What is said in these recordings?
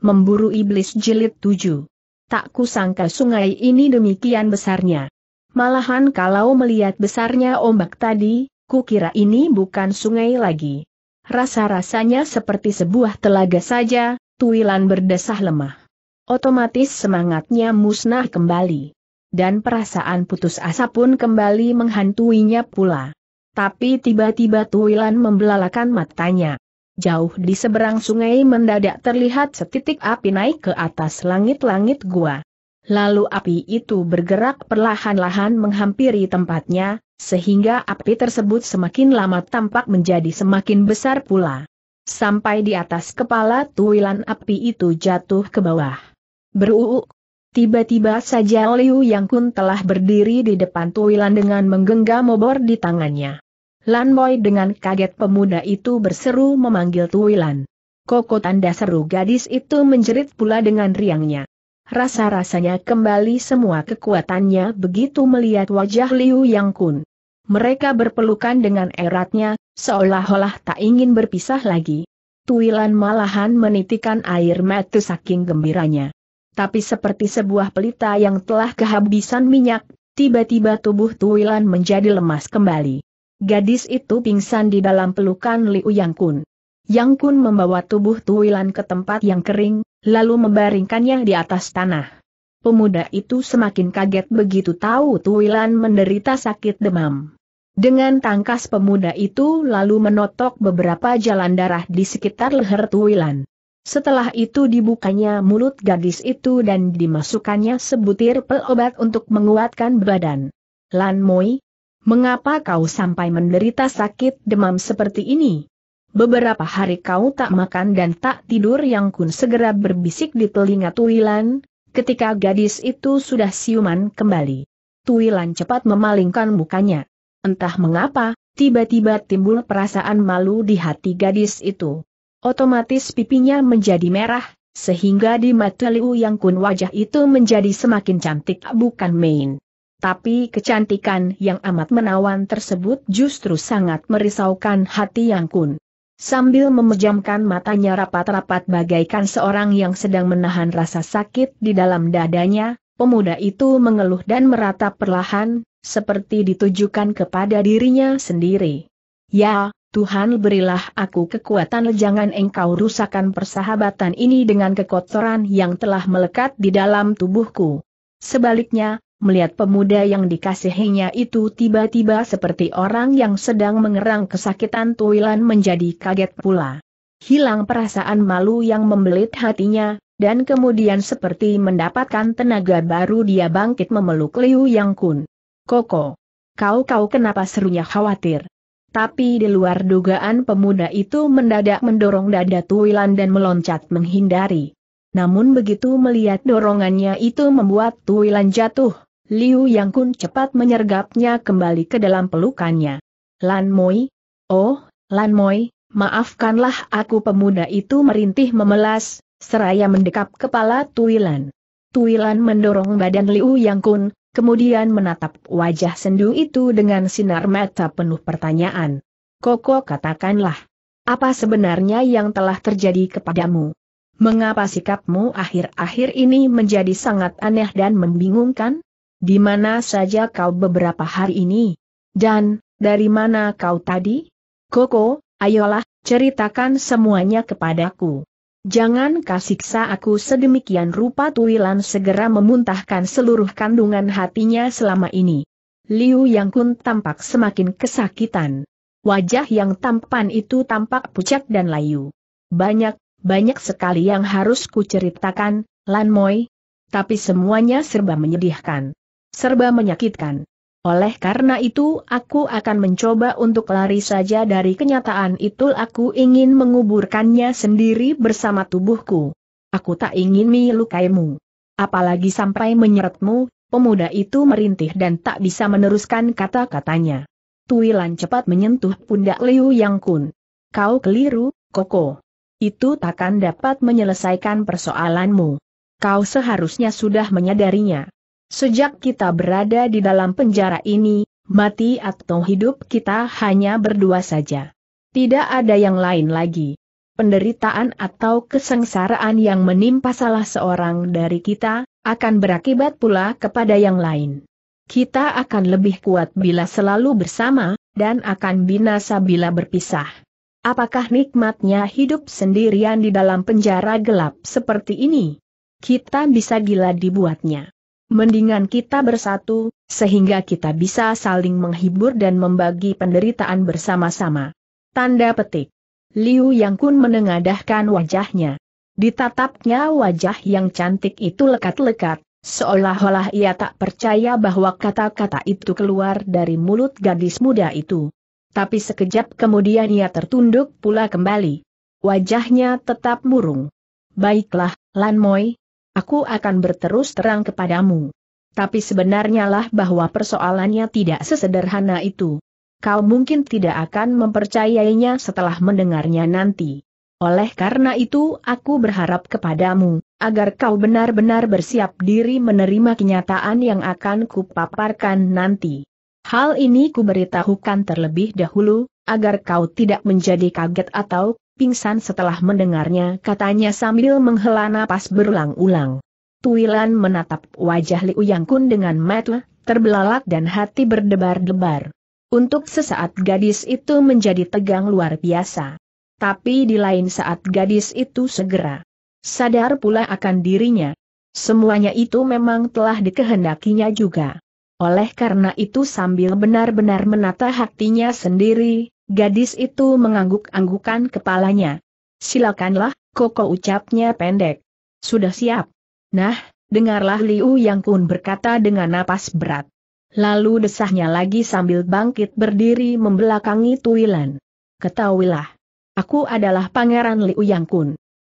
Memburu Iblis Jilid 7 Tak kusangka sungai ini demikian besarnya. Malahan kalau melihat besarnya ombak tadi, kukira ini bukan sungai lagi. Rasa-rasanya seperti sebuah telaga saja, Tuilan berdesah lemah. Otomatis semangatnya musnah kembali. Dan perasaan putus asa pun kembali menghantuinya pula. Tapi tiba-tiba Tuilan membelalakan matanya jauh di seberang sungai mendadak terlihat setitik api naik ke atas langit-langit gua. Lalu api itu bergerak perlahan-lahan menghampiri tempatnya, sehingga api tersebut semakin lama tampak menjadi semakin besar pula. Sampai di atas kepala tuilan api itu jatuh ke bawah. Beruuk. Tiba-tiba saja Liu Yang Kun telah berdiri di depan tuilan dengan menggenggam obor di tangannya. Lan Boy dengan kaget pemuda itu berseru memanggil Tuilan. Koko tanda seru gadis itu menjerit pula dengan riangnya. Rasa-rasanya kembali semua kekuatannya begitu melihat wajah Liu Yang Kun. Mereka berpelukan dengan eratnya, seolah-olah tak ingin berpisah lagi. Tuilan malahan menitikan air mata saking gembiranya. Tapi seperti sebuah pelita yang telah kehabisan minyak, tiba-tiba tubuh Tuilan menjadi lemas kembali. Gadis itu pingsan di dalam pelukan Liu Yang Kun. Yang Kun membawa tubuh Tuilan ke tempat yang kering, lalu membaringkannya di atas tanah. Pemuda itu semakin kaget begitu tahu Tuilan menderita sakit demam. Dengan tangkas pemuda itu lalu menotok beberapa jalan darah di sekitar leher Tuilan. Setelah itu dibukanya mulut gadis itu dan dimasukkannya sebutir pelobat untuk menguatkan badan. Lan Moi, Mengapa kau sampai menderita sakit demam seperti ini? Beberapa hari kau tak makan dan tak tidur yang kun segera berbisik di telinga Tuilan, ketika gadis itu sudah siuman kembali. Tuilan cepat memalingkan mukanya. Entah mengapa, tiba-tiba timbul perasaan malu di hati gadis itu. Otomatis pipinya menjadi merah, sehingga di mata Liu Yang Kun wajah itu menjadi semakin cantik bukan main tapi kecantikan yang amat menawan tersebut justru sangat merisaukan hati Yang Kun. Sambil memejamkan matanya rapat-rapat bagaikan seorang yang sedang menahan rasa sakit di dalam dadanya, pemuda itu mengeluh dan meratap perlahan, seperti ditujukan kepada dirinya sendiri. Ya, Tuhan berilah aku kekuatan jangan engkau rusakan persahabatan ini dengan kekotoran yang telah melekat di dalam tubuhku. Sebaliknya, melihat pemuda yang dikasihinya itu tiba-tiba seperti orang yang sedang mengerang kesakitan tuilan menjadi kaget pula. Hilang perasaan malu yang membelit hatinya, dan kemudian seperti mendapatkan tenaga baru dia bangkit memeluk Liu Yang Kun. Koko, kau-kau kenapa serunya khawatir? Tapi di luar dugaan pemuda itu mendadak mendorong dada Tuilan dan meloncat menghindari. Namun begitu melihat dorongannya itu membuat Tuilan jatuh, Liu Yang Kun cepat menyergapnya kembali ke dalam pelukannya. Lan Moi? Oh, Lan Moi, maafkanlah aku pemuda itu merintih memelas, seraya mendekap kepala Tuilan. Tuilan mendorong badan Liu Yang Kun, kemudian menatap wajah sendu itu dengan sinar mata penuh pertanyaan. Koko katakanlah, apa sebenarnya yang telah terjadi kepadamu? Mengapa sikapmu akhir-akhir ini menjadi sangat aneh dan membingungkan? Di mana saja kau beberapa hari ini? Dan, dari mana kau tadi? Koko, ayolah, ceritakan semuanya kepadaku. Jangan kasiksa aku sedemikian rupa Tuilan segera memuntahkan seluruh kandungan hatinya selama ini. Liu Yang Kun tampak semakin kesakitan. Wajah yang tampan itu tampak pucat dan layu. Banyak, banyak sekali yang harus kuceritakan, Lan Moi. Tapi semuanya serba menyedihkan. Serba menyakitkan. Oleh karena itu aku akan mencoba untuk lari saja dari kenyataan itu aku ingin menguburkannya sendiri bersama tubuhku. Aku tak ingin melukaimu. Apalagi sampai menyeretmu, pemuda itu merintih dan tak bisa meneruskan kata-katanya. Tuilan cepat menyentuh pundak Liu Yang Kun. Kau keliru, Koko. Itu takkan dapat menyelesaikan persoalanmu. Kau seharusnya sudah menyadarinya. Sejak kita berada di dalam penjara ini, mati atau hidup kita hanya berdua saja. Tidak ada yang lain lagi. Penderitaan atau kesengsaraan yang menimpa salah seorang dari kita, akan berakibat pula kepada yang lain. Kita akan lebih kuat bila selalu bersama, dan akan binasa bila berpisah. Apakah nikmatnya hidup sendirian di dalam penjara gelap seperti ini? Kita bisa gila dibuatnya. Mendingan kita bersatu, sehingga kita bisa saling menghibur dan membagi penderitaan bersama-sama. Tanda petik. Liu Yang Kun menengadahkan wajahnya. Ditatapnya wajah yang cantik itu lekat-lekat, seolah-olah ia tak percaya bahwa kata-kata itu keluar dari mulut gadis muda itu. Tapi sekejap kemudian ia tertunduk pula kembali. Wajahnya tetap murung. Baiklah, Lan Moi, aku akan berterus terang kepadamu. Tapi sebenarnya lah bahwa persoalannya tidak sesederhana itu. Kau mungkin tidak akan mempercayainya setelah mendengarnya nanti. Oleh karena itu aku berharap kepadamu, agar kau benar-benar bersiap diri menerima kenyataan yang akan kupaparkan nanti. Hal ini kuberitahukan terlebih dahulu, agar kau tidak menjadi kaget atau pingsan setelah mendengarnya katanya sambil menghela napas berulang-ulang. Tuilan menatap wajah Liu Yang Kun dengan mata, terbelalak dan hati berdebar-debar. Untuk sesaat gadis itu menjadi tegang luar biasa. Tapi di lain saat gadis itu segera sadar pula akan dirinya. Semuanya itu memang telah dikehendakinya juga. Oleh karena itu sambil benar-benar menata hatinya sendiri, Gadis itu mengangguk-anggukan kepalanya. Silakanlah, Koko ucapnya pendek. Sudah siap. Nah, dengarlah Liu Yang Kun berkata dengan napas berat. Lalu desahnya lagi sambil bangkit berdiri membelakangi Tuilan. Ketahuilah. Aku adalah Pangeran Liu Yang Kun.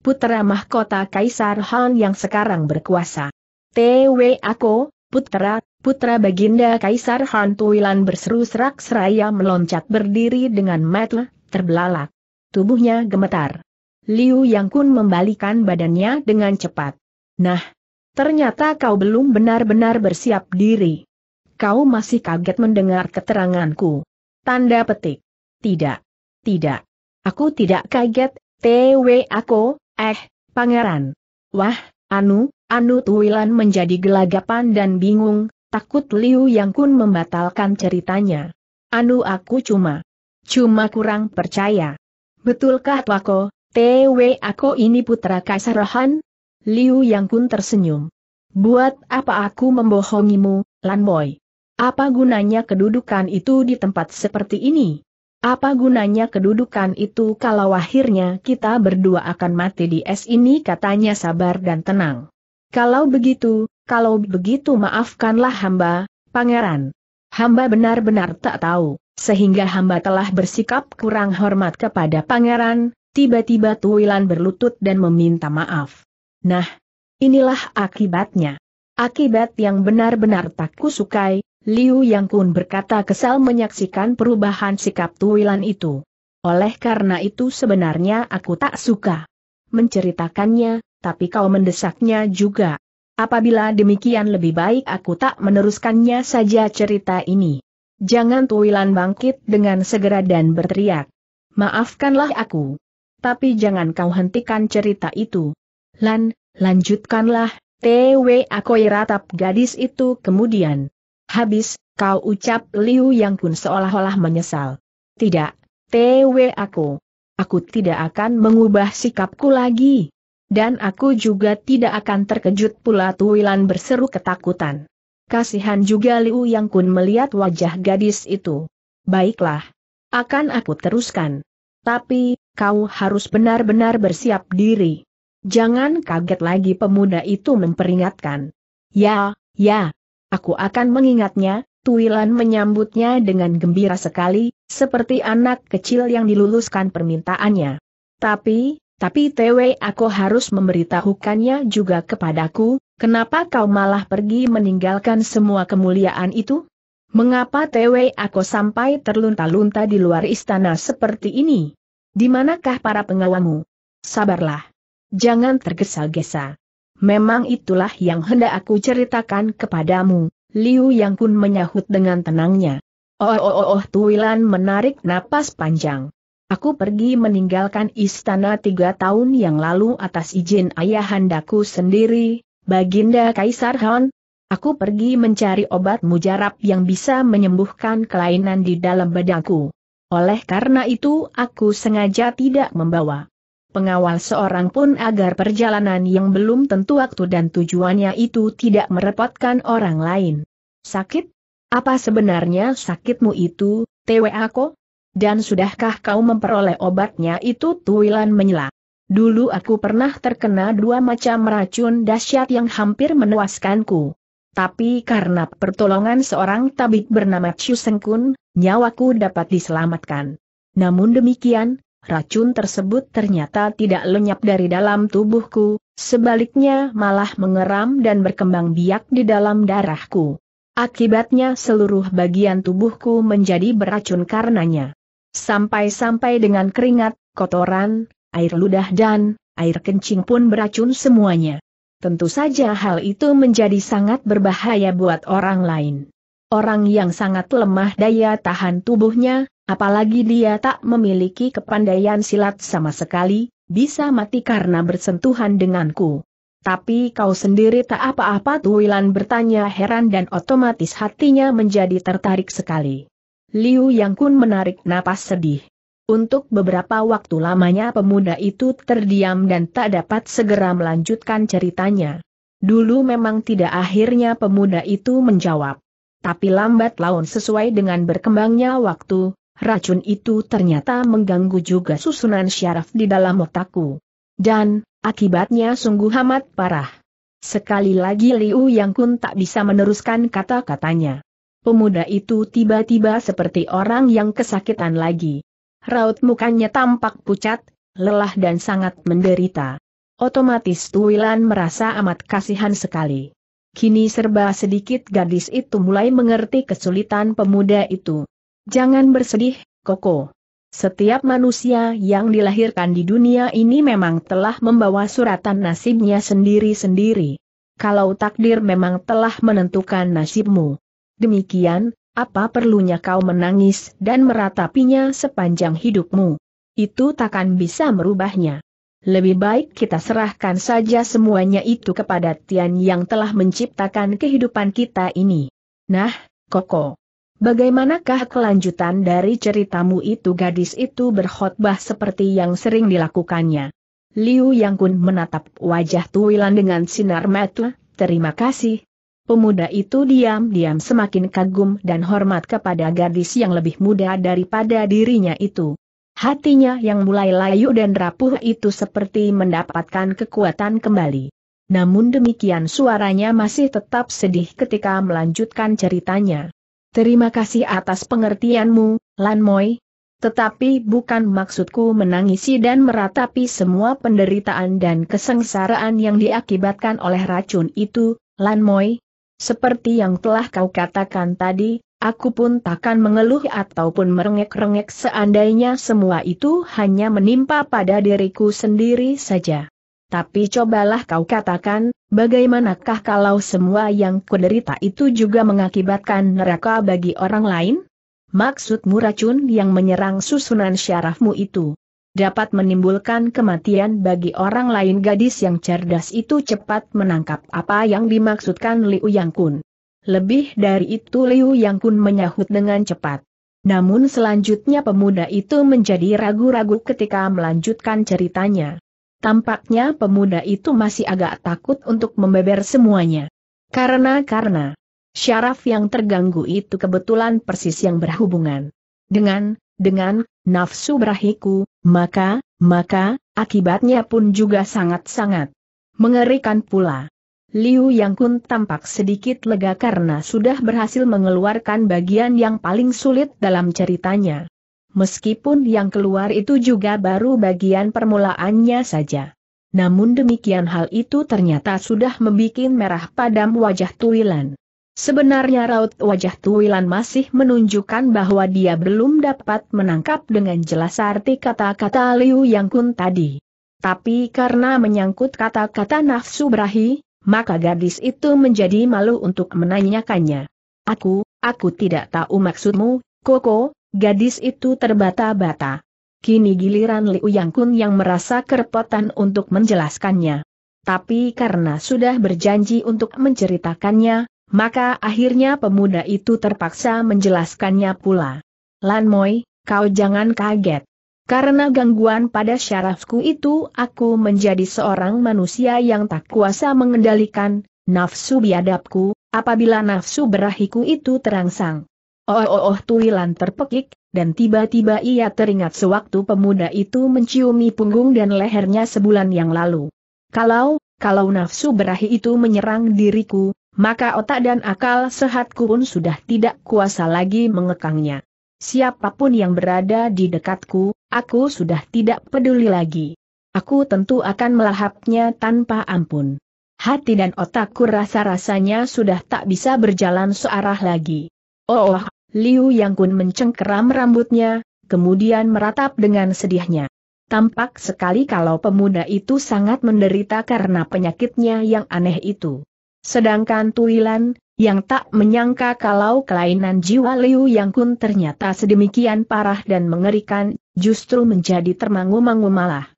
Putera mahkota Kaisar Han yang sekarang berkuasa. TW aku, putra. Putra Baginda Kaisar Han Tuilan berseru serak seraya meloncat berdiri dengan metel, terbelalak. Tubuhnya gemetar. Liu Yang Kun membalikan badannya dengan cepat. Nah, ternyata kau belum benar-benar bersiap diri. Kau masih kaget mendengar keteranganku. Tanda petik. Tidak. Tidak. Aku tidak kaget, TW aku, eh, pangeran. Wah, Anu, Anu Tuilan menjadi gelagapan dan bingung, Takut Liu Yang Kun membatalkan ceritanya. Anu aku cuma. Cuma kurang percaya. Betulkah Pako, TW aku ini putra Kaisar Rohan? Liu Yang Kun tersenyum. Buat apa aku membohongimu, Lan Boy? Apa gunanya kedudukan itu di tempat seperti ini? Apa gunanya kedudukan itu kalau akhirnya kita berdua akan mati di es ini katanya sabar dan tenang. Kalau begitu, kalau begitu maafkanlah hamba, pangeran. Hamba benar-benar tak tahu, sehingga hamba telah bersikap kurang hormat kepada pangeran, tiba-tiba Tuilan berlutut dan meminta maaf. Nah, inilah akibatnya. Akibat yang benar-benar tak kusukai, Liu Yang Kun berkata kesal menyaksikan perubahan sikap Tuilan itu. Oleh karena itu sebenarnya aku tak suka menceritakannya, tapi kau mendesaknya juga. Apabila demikian lebih baik aku tak meneruskannya saja cerita ini. Jangan Tuwilan bangkit dengan segera dan berteriak. Maafkanlah aku. Tapi jangan kau hentikan cerita itu. Lan, lanjutkanlah, TW Akoi ratap gadis itu kemudian. Habis, kau ucap Liu Yang pun seolah-olah menyesal. Tidak, TW aku. Aku tidak akan mengubah sikapku lagi. Dan aku juga tidak akan terkejut pula Tuilan berseru ketakutan. Kasihan juga Liu Yang Kun melihat wajah gadis itu. Baiklah. Akan aku teruskan. Tapi, kau harus benar-benar bersiap diri. Jangan kaget lagi pemuda itu memperingatkan. Ya, ya. Aku akan mengingatnya, Tuilan menyambutnya dengan gembira sekali, seperti anak kecil yang diluluskan permintaannya. Tapi, tapi TW aku harus memberitahukannya juga kepadaku, kenapa kau malah pergi meninggalkan semua kemuliaan itu? Mengapa TW aku sampai terlunta-lunta di luar istana seperti ini? Di manakah para pengawamu? Sabarlah. Jangan tergesa-gesa. Memang itulah yang hendak aku ceritakan kepadamu, Liu Yang Kun menyahut dengan tenangnya. Oh oh oh, oh Tuilan menarik napas panjang. Aku pergi meninggalkan istana tiga tahun yang lalu atas izin ayahandaku sendiri, Baginda Kaisar Han. Aku pergi mencari obat mujarab yang bisa menyembuhkan kelainan di dalam badanku. Oleh karena itu aku sengaja tidak membawa pengawal seorang pun agar perjalanan yang belum tentu waktu dan tujuannya itu tidak merepotkan orang lain. Sakit? Apa sebenarnya sakitmu itu, TWA ko? Dan sudahkah kau memperoleh obatnya itu Tuilan menyela. Dulu aku pernah terkena dua macam racun dahsyat yang hampir menewaskanku. Tapi karena pertolongan seorang tabib bernama Chu Sengkun, nyawaku dapat diselamatkan. Namun demikian, racun tersebut ternyata tidak lenyap dari dalam tubuhku, sebaliknya malah mengeram dan berkembang biak di dalam darahku. Akibatnya seluruh bagian tubuhku menjadi beracun karenanya. Sampai-sampai dengan keringat, kotoran, air ludah dan air kencing pun beracun semuanya. Tentu saja hal itu menjadi sangat berbahaya buat orang lain. Orang yang sangat lemah daya tahan tubuhnya, apalagi dia tak memiliki kepandaian silat sama sekali, bisa mati karena bersentuhan denganku. Tapi kau sendiri tak apa-apa Tuwilan bertanya heran dan otomatis hatinya menjadi tertarik sekali. Liu Yang Kun menarik napas sedih. Untuk beberapa waktu lamanya pemuda itu terdiam dan tak dapat segera melanjutkan ceritanya. Dulu memang tidak akhirnya pemuda itu menjawab. Tapi lambat laun sesuai dengan berkembangnya waktu, racun itu ternyata mengganggu juga susunan syaraf di dalam otakku. Dan, akibatnya sungguh amat parah. Sekali lagi Liu Yang Kun tak bisa meneruskan kata-katanya. Pemuda itu tiba-tiba seperti orang yang kesakitan lagi. Raut mukanya tampak pucat, lelah dan sangat menderita. Otomatis Tuwilan merasa amat kasihan sekali. Kini serba sedikit gadis itu mulai mengerti kesulitan pemuda itu. Jangan bersedih, Koko. Setiap manusia yang dilahirkan di dunia ini memang telah membawa suratan nasibnya sendiri-sendiri. Kalau takdir memang telah menentukan nasibmu, Demikian, apa perlunya kau menangis dan meratapinya sepanjang hidupmu? Itu takkan bisa merubahnya. Lebih baik kita serahkan saja semuanya itu kepada Tian yang telah menciptakan kehidupan kita ini. Nah, Koko. Bagaimanakah kelanjutan dari ceritamu itu gadis itu berkhotbah seperti yang sering dilakukannya? Liu Yang Kun menatap wajah Tuilan dengan sinar mata, terima kasih, Pemuda itu diam-diam semakin kagum dan hormat kepada gadis yang lebih muda daripada dirinya itu. Hatinya yang mulai layu dan rapuh itu seperti mendapatkan kekuatan kembali. Namun demikian suaranya masih tetap sedih ketika melanjutkan ceritanya. Terima kasih atas pengertianmu, Lan Moi. Tetapi bukan maksudku menangisi dan meratapi semua penderitaan dan kesengsaraan yang diakibatkan oleh racun itu, Lan Moi. Seperti yang telah kau katakan tadi, aku pun takkan mengeluh ataupun merengek-rengek seandainya semua itu hanya menimpa pada diriku sendiri saja. Tapi cobalah kau katakan, bagaimanakah kalau semua yang kuderita itu juga mengakibatkan neraka bagi orang lain? Maksudmu racun yang menyerang susunan syarafmu itu? dapat menimbulkan kematian bagi orang lain gadis yang cerdas itu cepat menangkap apa yang dimaksudkan Liu Yang Kun. Lebih dari itu Liu Yang Kun menyahut dengan cepat. Namun selanjutnya pemuda itu menjadi ragu-ragu ketika melanjutkan ceritanya. Tampaknya pemuda itu masih agak takut untuk membeber semuanya. Karena karena syaraf yang terganggu itu kebetulan persis yang berhubungan dengan dengan nafsu berahiku, maka, maka, akibatnya pun juga sangat-sangat mengerikan pula. Liu Yang Kun tampak sedikit lega karena sudah berhasil mengeluarkan bagian yang paling sulit dalam ceritanya. Meskipun yang keluar itu juga baru bagian permulaannya saja. Namun demikian hal itu ternyata sudah membuat merah padam wajah Tuilan. Sebenarnya raut wajah Tuwilan masih menunjukkan bahwa dia belum dapat menangkap dengan jelas arti kata-kata Liu Yang Kun tadi. Tapi karena menyangkut kata-kata nafsu berahi, maka gadis itu menjadi malu untuk menanyakannya. Aku, aku tidak tahu maksudmu, Koko, gadis itu terbata-bata. Kini giliran Liu Yang Kun yang merasa kerepotan untuk menjelaskannya. Tapi karena sudah berjanji untuk menceritakannya, maka akhirnya pemuda itu terpaksa menjelaskannya pula. Lan Moi, kau jangan kaget. Karena gangguan pada syarafku itu aku menjadi seorang manusia yang tak kuasa mengendalikan, nafsu biadabku, apabila nafsu berahiku itu terangsang. Oh oh oh tulilan terpekik, dan tiba-tiba ia teringat sewaktu pemuda itu menciumi punggung dan lehernya sebulan yang lalu. Kalau, kalau nafsu berahi itu menyerang diriku, maka otak dan akal sehatku pun sudah tidak kuasa lagi mengekangnya. Siapapun yang berada di dekatku, aku sudah tidak peduli lagi. Aku tentu akan melahapnya tanpa ampun. Hati dan otakku rasa-rasanya sudah tak bisa berjalan searah lagi. Oh, Liu Yang Kun mencengkeram rambutnya, kemudian meratap dengan sedihnya. Tampak sekali kalau pemuda itu sangat menderita karena penyakitnya yang aneh itu. Sedangkan Tuilan, yang tak menyangka kalau kelainan jiwa Liu Yang Kun ternyata sedemikian parah dan mengerikan, justru menjadi termangu-mangu malah.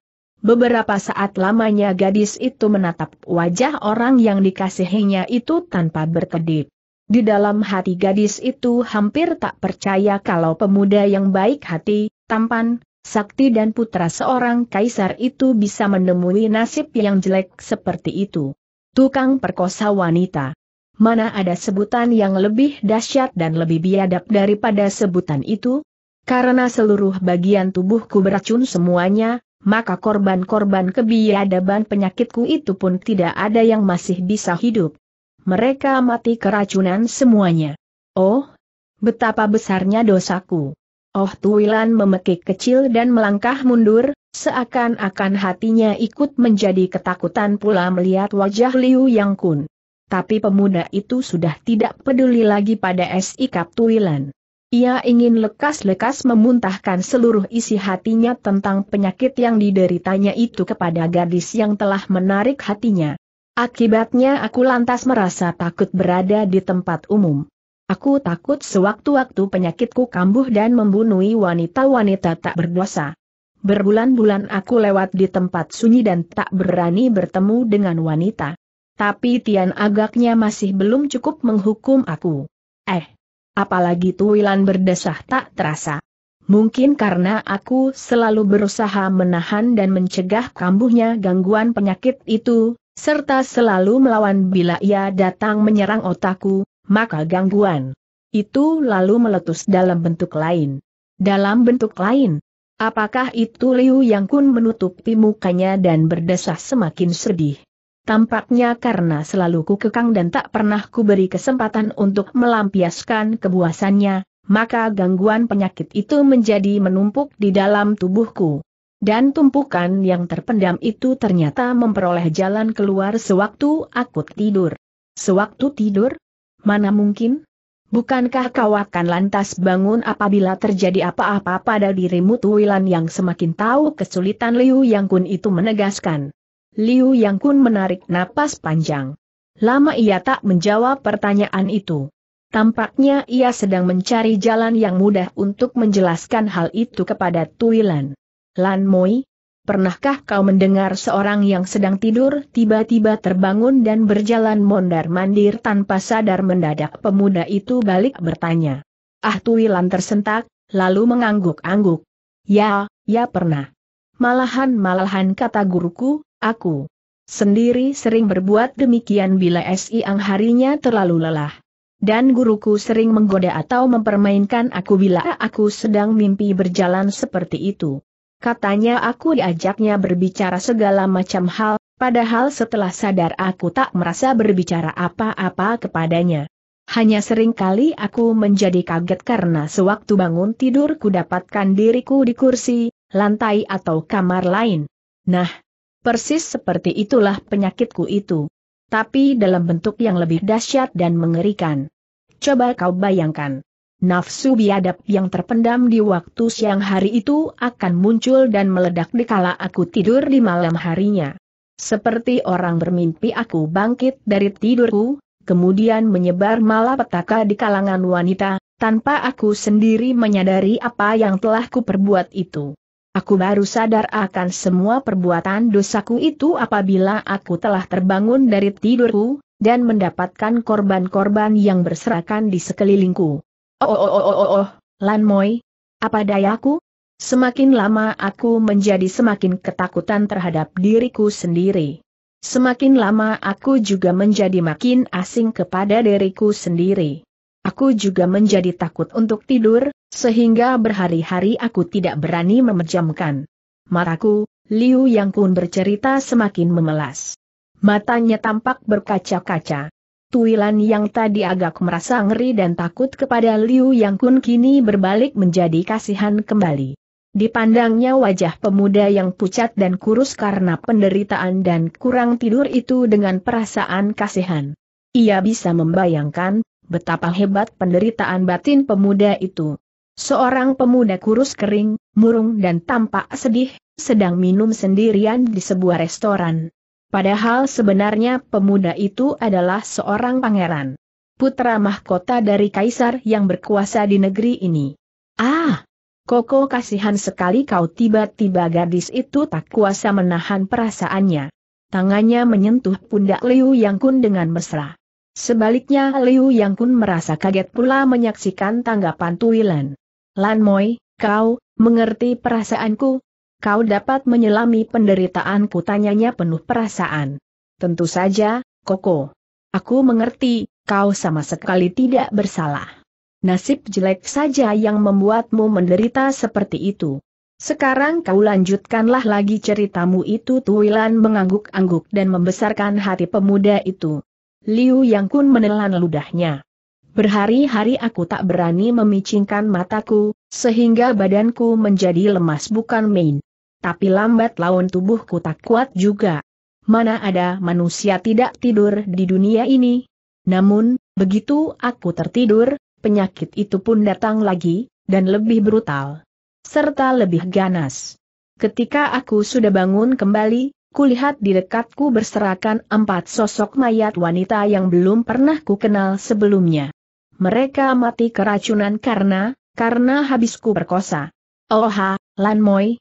Beberapa saat lamanya gadis itu menatap wajah orang yang dikasihinya itu tanpa berkedip. Di dalam hati gadis itu hampir tak percaya kalau pemuda yang baik hati, tampan, sakti dan putra seorang kaisar itu bisa menemui nasib yang jelek seperti itu. Tukang perkosa wanita. Mana ada sebutan yang lebih dahsyat dan lebih biadab daripada sebutan itu? Karena seluruh bagian tubuhku beracun semuanya, maka korban-korban kebiadaban penyakitku itu pun tidak ada yang masih bisa hidup. Mereka mati keracunan semuanya. Oh, betapa besarnya dosaku. Oh Tuilan memekik kecil dan melangkah mundur, Seakan-akan hatinya ikut menjadi ketakutan pula melihat wajah Liu Yang Kun. Tapi pemuda itu sudah tidak peduli lagi pada si Kaptuilan. Ia ingin lekas-lekas memuntahkan seluruh isi hatinya tentang penyakit yang dideritanya itu kepada gadis yang telah menarik hatinya. Akibatnya aku lantas merasa takut berada di tempat umum. Aku takut sewaktu-waktu penyakitku kambuh dan membunuhi wanita-wanita tak berdosa. Berbulan-bulan aku lewat di tempat sunyi dan tak berani bertemu dengan wanita. Tapi Tian agaknya masih belum cukup menghukum aku. Eh, apalagi tuilan berdesah tak terasa. Mungkin karena aku selalu berusaha menahan dan mencegah kambuhnya gangguan penyakit itu, serta selalu melawan bila ia datang menyerang otakku, maka gangguan itu lalu meletus dalam bentuk lain. Dalam bentuk lain, Apakah itu Liu Yang Kun menutupi mukanya dan berdesah semakin sedih? Tampaknya karena selalu ku kekang dan tak pernah ku beri kesempatan untuk melampiaskan kebuasannya, maka gangguan penyakit itu menjadi menumpuk di dalam tubuhku. Dan tumpukan yang terpendam itu ternyata memperoleh jalan keluar sewaktu aku tidur. Sewaktu tidur? Mana mungkin? Bukankah kau akan lantas bangun apabila terjadi apa-apa pada dirimu Tuwilan yang semakin tahu kesulitan Liu Yang Kun itu menegaskan. Liu Yang Kun menarik napas panjang. Lama ia tak menjawab pertanyaan itu. Tampaknya ia sedang mencari jalan yang mudah untuk menjelaskan hal itu kepada tuilan. Lan Moi, Pernahkah kau mendengar seorang yang sedang tidur tiba-tiba terbangun dan berjalan mondar-mandir tanpa sadar mendadak pemuda itu balik bertanya. Ah Tuilan tersentak, lalu mengangguk-angguk. Ya, ya pernah. Malahan-malahan kata guruku, aku sendiri sering berbuat demikian bila siang harinya terlalu lelah. Dan guruku sering menggoda atau mempermainkan aku bila aku sedang mimpi berjalan seperti itu. Katanya aku diajaknya berbicara segala macam hal, padahal setelah sadar aku tak merasa berbicara apa-apa kepadanya. Hanya seringkali aku menjadi kaget karena sewaktu bangun tidur ku dapatkan diriku di kursi, lantai atau kamar lain. Nah, persis seperti itulah penyakitku itu. Tapi dalam bentuk yang lebih dahsyat dan mengerikan. Coba kau bayangkan nafsu biadab yang terpendam di waktu siang hari itu akan muncul dan meledak di kala aku tidur di malam harinya. Seperti orang bermimpi aku bangkit dari tidurku, kemudian menyebar malapetaka di kalangan wanita, tanpa aku sendiri menyadari apa yang telah kuperbuat itu. Aku baru sadar akan semua perbuatan dosaku itu apabila aku telah terbangun dari tidurku, dan mendapatkan korban-korban yang berserakan di sekelilingku. Oh oh oh oh oh oh, Lan Moi, apa dayaku? Semakin lama aku menjadi semakin ketakutan terhadap diriku sendiri. Semakin lama aku juga menjadi makin asing kepada diriku sendiri. Aku juga menjadi takut untuk tidur, sehingga berhari-hari aku tidak berani memejamkan mataku, Liu Yang Kun bercerita semakin memelas. Matanya tampak berkaca-kaca. Tuilan yang tadi agak merasa ngeri dan takut kepada Liu Yang Kun kini berbalik menjadi kasihan kembali. Dipandangnya wajah pemuda yang pucat dan kurus karena penderitaan dan kurang tidur itu dengan perasaan kasihan. Ia bisa membayangkan betapa hebat penderitaan batin pemuda itu. Seorang pemuda kurus kering, murung dan tampak sedih, sedang minum sendirian di sebuah restoran. Padahal sebenarnya pemuda itu adalah seorang pangeran. Putra mahkota dari kaisar yang berkuasa di negeri ini. Ah! Koko kasihan sekali kau tiba-tiba gadis itu tak kuasa menahan perasaannya. Tangannya menyentuh pundak Liu Yang Kun dengan mesra. Sebaliknya Liu Yang Kun merasa kaget pula menyaksikan tanggapan Tui Lan. Lan Moi, kau, mengerti perasaanku, Kau dapat menyelami penderitaan tanyanya penuh perasaan. Tentu saja, Koko. Aku mengerti, kau sama sekali tidak bersalah. Nasib jelek saja yang membuatmu menderita seperti itu. Sekarang kau lanjutkanlah lagi ceritamu itu Tuilan mengangguk-angguk dan membesarkan hati pemuda itu. Liu Yang Kun menelan ludahnya. Berhari-hari aku tak berani memicingkan mataku, sehingga badanku menjadi lemas bukan main tapi lambat laun tubuhku tak kuat juga. Mana ada manusia tidak tidur di dunia ini? Namun, begitu aku tertidur, penyakit itu pun datang lagi, dan lebih brutal. Serta lebih ganas. Ketika aku sudah bangun kembali, kulihat di dekatku berserakan empat sosok mayat wanita yang belum pernah kukenal sebelumnya. Mereka mati keracunan karena, karena habisku perkosa. Oha, Lan Moi,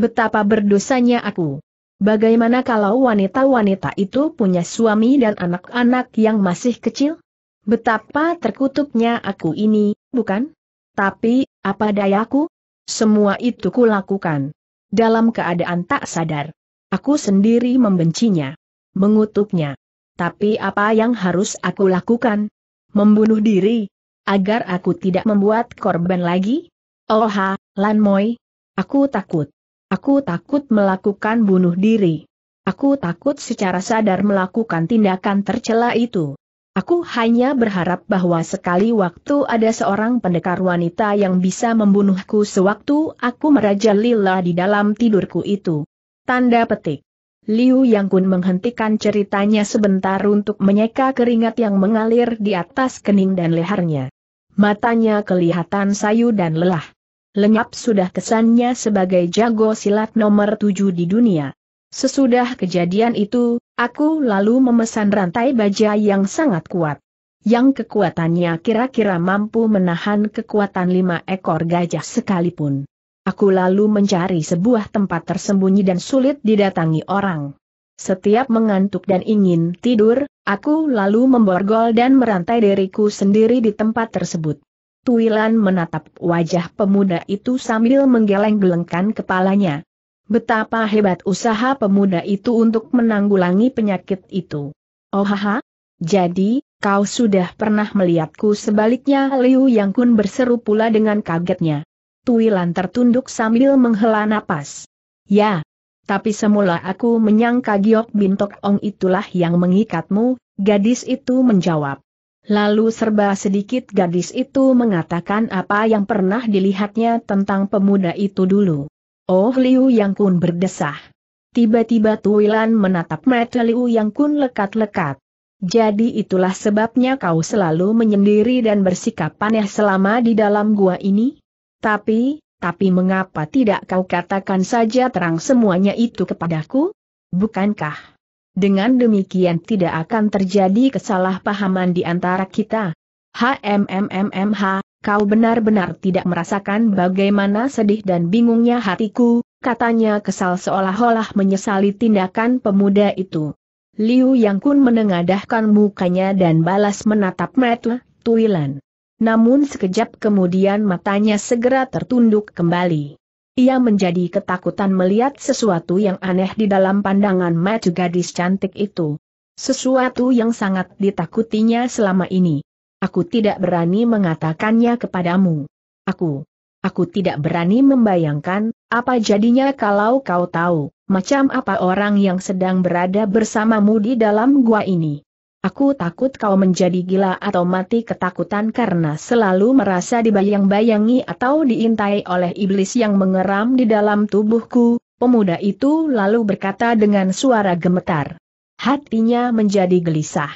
Betapa berdosanya aku. Bagaimana kalau wanita-wanita itu punya suami dan anak-anak yang masih kecil? Betapa terkutuknya aku ini, bukan? Tapi, apa dayaku? Semua itu kulakukan. Dalam keadaan tak sadar. Aku sendiri membencinya. Mengutuknya. Tapi apa yang harus aku lakukan? Membunuh diri. Agar aku tidak membuat korban lagi? Oha, Lan Moi. Aku takut. Aku takut melakukan bunuh diri. Aku takut secara sadar melakukan tindakan tercela itu. Aku hanya berharap bahwa sekali waktu ada seorang pendekar wanita yang bisa membunuhku sewaktu aku merajalela di dalam tidurku itu. Tanda petik. Liu Yang Kun menghentikan ceritanya sebentar untuk menyeka keringat yang mengalir di atas kening dan lehernya. Matanya kelihatan sayu dan lelah lenyap sudah kesannya sebagai jago silat nomor tujuh di dunia. Sesudah kejadian itu, aku lalu memesan rantai baja yang sangat kuat. Yang kekuatannya kira-kira mampu menahan kekuatan lima ekor gajah sekalipun. Aku lalu mencari sebuah tempat tersembunyi dan sulit didatangi orang. Setiap mengantuk dan ingin tidur, aku lalu memborgol dan merantai diriku sendiri di tempat tersebut. Tuilan menatap wajah pemuda itu sambil menggeleng-gelengkan kepalanya. Betapa hebat usaha pemuda itu untuk menanggulangi penyakit itu. Oh haha, jadi, kau sudah pernah melihatku sebaliknya Liu Yang Kun berseru pula dengan kagetnya. Tuilan tertunduk sambil menghela napas. Ya, tapi semula aku menyangka Giok Bintok Ong itulah yang mengikatmu, gadis itu menjawab. Lalu serba sedikit gadis itu mengatakan apa yang pernah dilihatnya tentang pemuda itu dulu. Oh Liu Yang Kun berdesah. Tiba-tiba Tuilan menatap mata Liu Yang Kun lekat-lekat. Jadi itulah sebabnya kau selalu menyendiri dan bersikap aneh selama di dalam gua ini? Tapi, tapi mengapa tidak kau katakan saja terang semuanya itu kepadaku? Bukankah dengan demikian tidak akan terjadi kesalahpahaman di antara kita. HMMMMH, kau benar-benar tidak merasakan bagaimana sedih dan bingungnya hatiku, katanya kesal seolah-olah menyesali tindakan pemuda itu. Liu Yang Kun menengadahkan mukanya dan balas menatap Metu, Tuilan. Namun sekejap kemudian matanya segera tertunduk kembali. Ia menjadi ketakutan melihat sesuatu yang aneh di dalam pandangan mata gadis cantik itu. Sesuatu yang sangat ditakutinya selama ini. Aku tidak berani mengatakannya kepadamu. Aku. Aku tidak berani membayangkan, apa jadinya kalau kau tahu, macam apa orang yang sedang berada bersamamu di dalam gua ini. Aku takut kau menjadi gila atau mati ketakutan karena selalu merasa dibayang-bayangi atau diintai oleh iblis yang mengeram di dalam tubuhku. Pemuda itu lalu berkata dengan suara gemetar. Hatinya menjadi gelisah.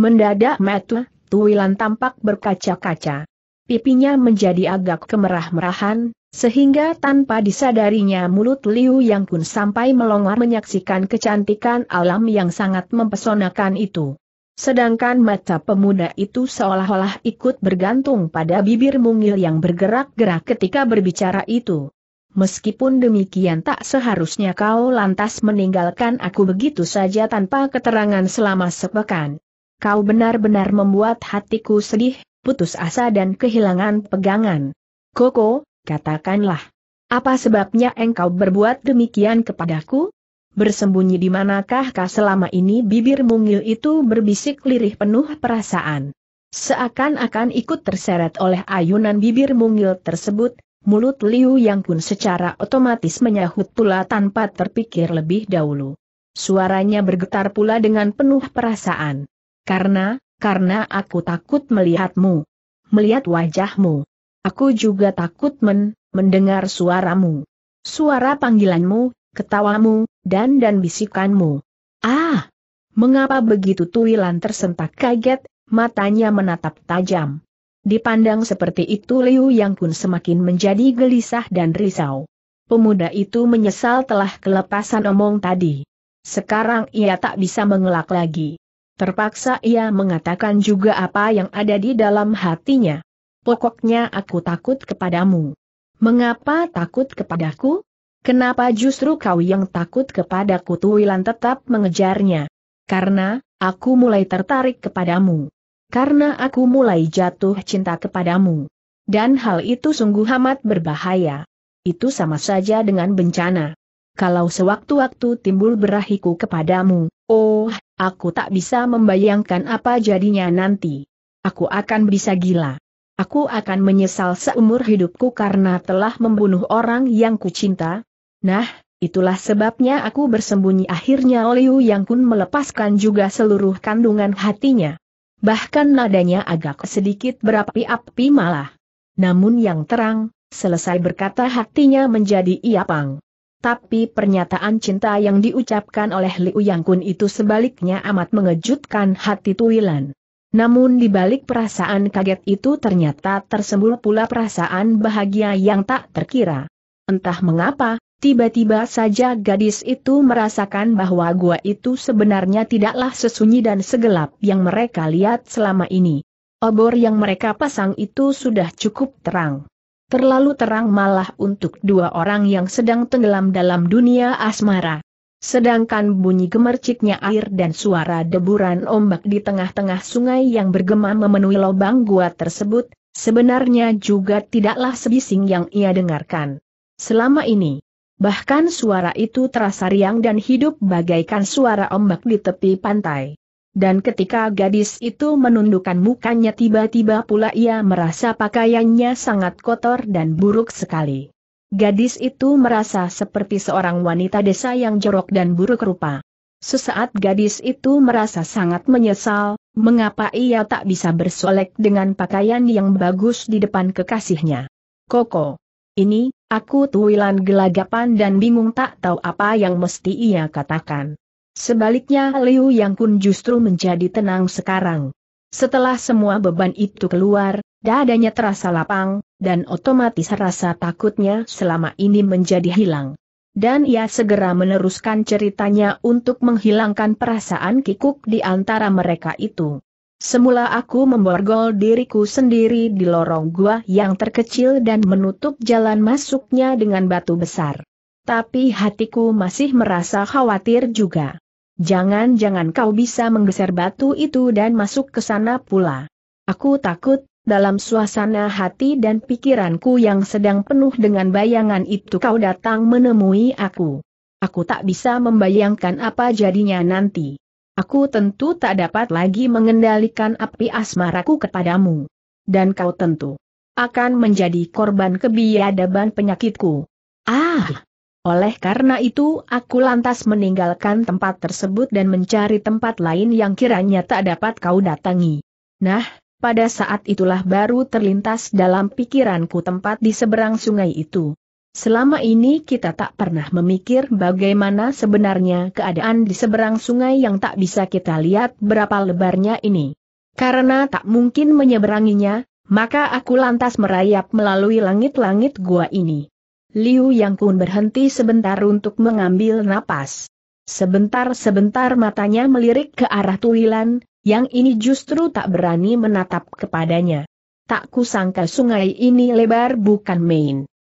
Mendadak metu, Tuilan tampak berkaca-kaca. Pipinya menjadi agak kemerah-merahan, sehingga tanpa disadarinya mulut Liu Yang pun sampai melongar menyaksikan kecantikan alam yang sangat mempesonakan itu. Sedangkan mata pemuda itu seolah-olah ikut bergantung pada bibir mungil yang bergerak-gerak ketika berbicara itu. Meskipun demikian tak seharusnya kau lantas meninggalkan aku begitu saja tanpa keterangan selama sepekan. Kau benar-benar membuat hatiku sedih, putus asa dan kehilangan pegangan. Koko, katakanlah. Apa sebabnya engkau berbuat demikian kepadaku? bersembunyi di manakah kah selama ini bibir mungil itu berbisik lirih penuh perasaan. Seakan-akan ikut terseret oleh ayunan bibir mungil tersebut, mulut Liu Yang pun secara otomatis menyahut pula tanpa terpikir lebih dahulu. Suaranya bergetar pula dengan penuh perasaan. Karena, karena aku takut melihatmu. Melihat wajahmu. Aku juga takut men, mendengar suaramu. Suara panggilanmu, ketawamu, dan dan bisikanmu. Ah! Mengapa begitu Tuilan tersentak kaget, matanya menatap tajam. Dipandang seperti itu Liu Yang pun semakin menjadi gelisah dan risau. Pemuda itu menyesal telah kelepasan omong tadi. Sekarang ia tak bisa mengelak lagi. Terpaksa ia mengatakan juga apa yang ada di dalam hatinya. Pokoknya aku takut kepadamu. Mengapa takut kepadaku? Kenapa justru kau yang takut kepadaku Wilan tetap mengejarnya? Karena, aku mulai tertarik kepadamu. Karena aku mulai jatuh cinta kepadamu. Dan hal itu sungguh amat berbahaya. Itu sama saja dengan bencana. Kalau sewaktu-waktu timbul berahiku kepadamu, oh, aku tak bisa membayangkan apa jadinya nanti. Aku akan bisa gila. Aku akan menyesal seumur hidupku karena telah membunuh orang yang kucinta, Nah, itulah sebabnya aku bersembunyi akhirnya Liu Yang Kun melepaskan juga seluruh kandungan hatinya. Bahkan nadanya agak sedikit berapi-api malah. Namun yang terang, selesai berkata hatinya menjadi iapang. Tapi pernyataan cinta yang diucapkan oleh Liu Yang Kun itu sebaliknya amat mengejutkan hati Tuilan. Namun dibalik perasaan kaget itu ternyata tersembul pula perasaan bahagia yang tak terkira. Entah mengapa, Tiba-tiba saja gadis itu merasakan bahwa gua itu sebenarnya tidaklah sesunyi dan segelap yang mereka lihat selama ini. Obor yang mereka pasang itu sudah cukup terang. Terlalu terang malah untuk dua orang yang sedang tenggelam dalam dunia asmara. Sedangkan bunyi gemerciknya air dan suara deburan ombak di tengah-tengah sungai yang bergema memenuhi lubang gua tersebut, sebenarnya juga tidaklah sebising yang ia dengarkan. Selama ini, Bahkan suara itu terasa riang dan hidup bagaikan suara ombak di tepi pantai. Dan ketika gadis itu menundukkan mukanya tiba-tiba pula ia merasa pakaiannya sangat kotor dan buruk sekali. Gadis itu merasa seperti seorang wanita desa yang jorok dan buruk rupa. Sesaat gadis itu merasa sangat menyesal, mengapa ia tak bisa bersolek dengan pakaian yang bagus di depan kekasihnya. Koko ini, aku tuwilan gelagapan dan bingung tak tahu apa yang mesti ia katakan. Sebaliknya Liu Yang Kun justru menjadi tenang sekarang. Setelah semua beban itu keluar, dadanya terasa lapang, dan otomatis rasa takutnya selama ini menjadi hilang. Dan ia segera meneruskan ceritanya untuk menghilangkan perasaan kikuk di antara mereka itu. Semula aku memborgol diriku sendiri di lorong gua yang terkecil dan menutup jalan masuknya dengan batu besar. Tapi hatiku masih merasa khawatir juga. Jangan-jangan kau bisa menggeser batu itu dan masuk ke sana pula. Aku takut, dalam suasana hati dan pikiranku yang sedang penuh dengan bayangan itu kau datang menemui aku. Aku tak bisa membayangkan apa jadinya nanti. Aku tentu tak dapat lagi mengendalikan api asmaraku kepadamu. Dan kau tentu akan menjadi korban kebiadaban penyakitku. Ah! Oleh karena itu aku lantas meninggalkan tempat tersebut dan mencari tempat lain yang kiranya tak dapat kau datangi. Nah, pada saat itulah baru terlintas dalam pikiranku tempat di seberang sungai itu. Selama ini kita tak pernah memikir bagaimana sebenarnya keadaan di seberang sungai yang tak bisa kita lihat berapa lebarnya ini. Karena tak mungkin menyeberanginya, maka aku lantas merayap melalui langit-langit gua ini. Liu Yang Kun berhenti sebentar untuk mengambil napas. Sebentar-sebentar matanya melirik ke arah Tuilan, yang ini justru tak berani menatap kepadanya. Tak kusangka sungai ini lebar bukan main.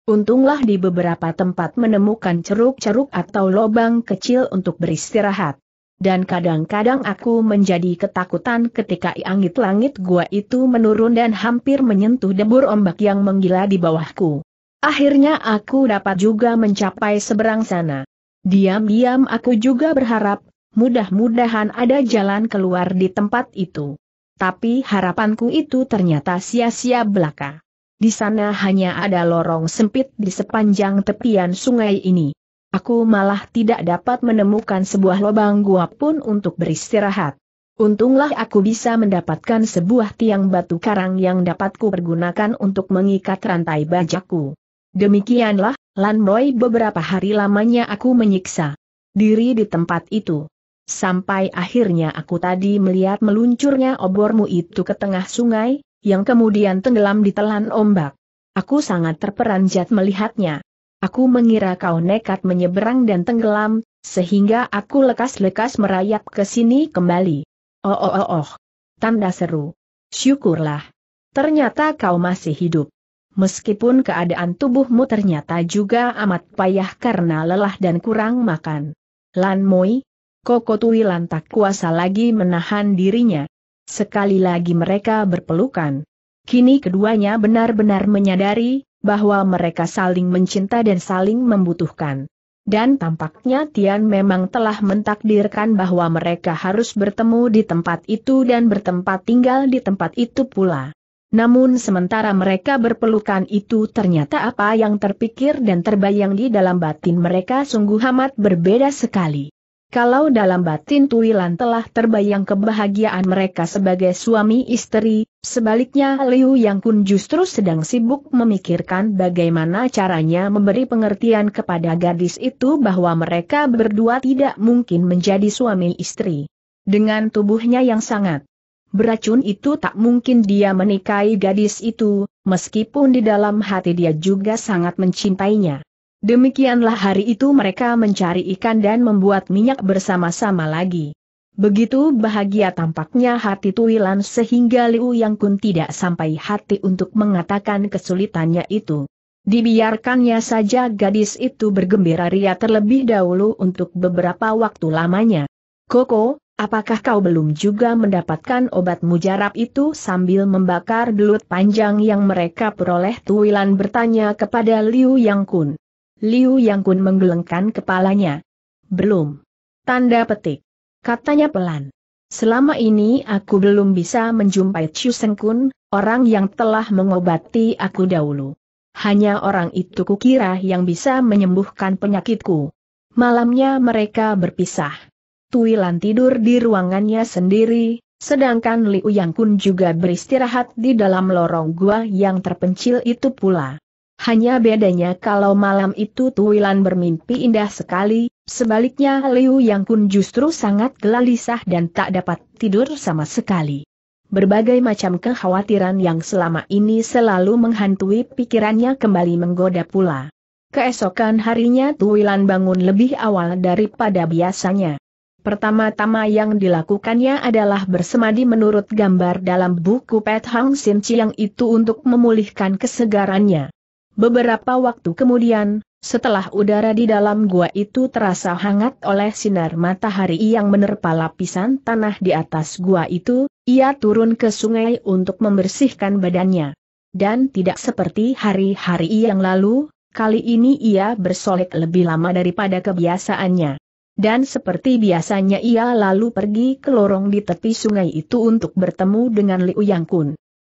Untunglah di beberapa tempat menemukan ceruk-ceruk atau lobang kecil untuk beristirahat. Dan kadang-kadang aku menjadi ketakutan ketika langit-langit gua itu menurun dan hampir menyentuh debur ombak yang menggila di bawahku. Akhirnya aku dapat juga mencapai seberang sana. Diam-diam aku juga berharap, mudah-mudahan ada jalan keluar di tempat itu. Tapi harapanku itu ternyata sia-sia belaka. Di sana hanya ada lorong sempit di sepanjang tepian sungai ini. Aku malah tidak dapat menemukan sebuah lubang gua pun untuk beristirahat. Untunglah aku bisa mendapatkan sebuah tiang batu karang yang dapat ku pergunakan untuk mengikat rantai bajaku. Demikianlah, Lanboy beberapa hari lamanya aku menyiksa diri di tempat itu. Sampai akhirnya aku tadi melihat meluncurnya obormu itu ke tengah sungai, yang kemudian tenggelam di telan ombak. Aku sangat terperanjat melihatnya. Aku mengira kau nekat menyeberang dan tenggelam, sehingga aku lekas-lekas merayap ke sini kembali. Oh oh oh oh. Tanda seru. Syukurlah. Ternyata kau masih hidup. Meskipun keadaan tubuhmu ternyata juga amat payah karena lelah dan kurang makan. Lan Moi, Koko Tui lantak kuasa lagi menahan dirinya. Sekali lagi mereka berpelukan. Kini keduanya benar-benar menyadari bahwa mereka saling mencinta dan saling membutuhkan. Dan tampaknya Tian memang telah mentakdirkan bahwa mereka harus bertemu di tempat itu dan bertempat tinggal di tempat itu pula. Namun sementara mereka berpelukan itu ternyata apa yang terpikir dan terbayang di dalam batin mereka sungguh amat berbeda sekali. Kalau dalam batin Tuilan telah terbayang kebahagiaan mereka sebagai suami istri, sebaliknya Liu Yang Kun justru sedang sibuk memikirkan bagaimana caranya memberi pengertian kepada gadis itu bahwa mereka berdua tidak mungkin menjadi suami istri. Dengan tubuhnya yang sangat beracun itu tak mungkin dia menikahi gadis itu, meskipun di dalam hati dia juga sangat mencintainya. Demikianlah hari itu mereka mencari ikan dan membuat minyak bersama-sama lagi. Begitu bahagia tampaknya hati Tuilan sehingga Liu Yang Kun tidak sampai hati untuk mengatakan kesulitannya itu. Dibiarkannya saja gadis itu bergembira ria terlebih dahulu untuk beberapa waktu lamanya. Koko, apakah kau belum juga mendapatkan obat mujarab itu sambil membakar belut panjang yang mereka peroleh Tuilan bertanya kepada Liu Yang Kun. Liu Yang Kun menggelengkan kepalanya. Belum. Tanda petik. Katanya pelan. Selama ini aku belum bisa menjumpai Chu Seng Kun, orang yang telah mengobati aku dahulu. Hanya orang itu kukira yang bisa menyembuhkan penyakitku. Malamnya mereka berpisah. Tuilan tidur di ruangannya sendiri, sedangkan Liu Yang Kun juga beristirahat di dalam lorong gua yang terpencil itu pula. Hanya bedanya kalau malam itu Tuilan bermimpi indah sekali, sebaliknya Liu Yang Kun justru sangat gelisah dan tak dapat tidur sama sekali. Berbagai macam kekhawatiran yang selama ini selalu menghantui pikirannya kembali menggoda pula. Keesokan harinya Tuilan bangun lebih awal daripada biasanya. Pertama-tama yang dilakukannya adalah bersemadi menurut gambar dalam buku Pet Hang Sin Chiang itu untuk memulihkan kesegarannya. Beberapa waktu kemudian, setelah udara di dalam gua itu terasa hangat oleh sinar matahari yang menerpa lapisan tanah di atas gua itu, ia turun ke sungai untuk membersihkan badannya. Dan tidak seperti hari-hari yang lalu, kali ini ia bersolek lebih lama daripada kebiasaannya. Dan seperti biasanya ia lalu pergi ke lorong di tepi sungai itu untuk bertemu dengan Liu Yang Kun.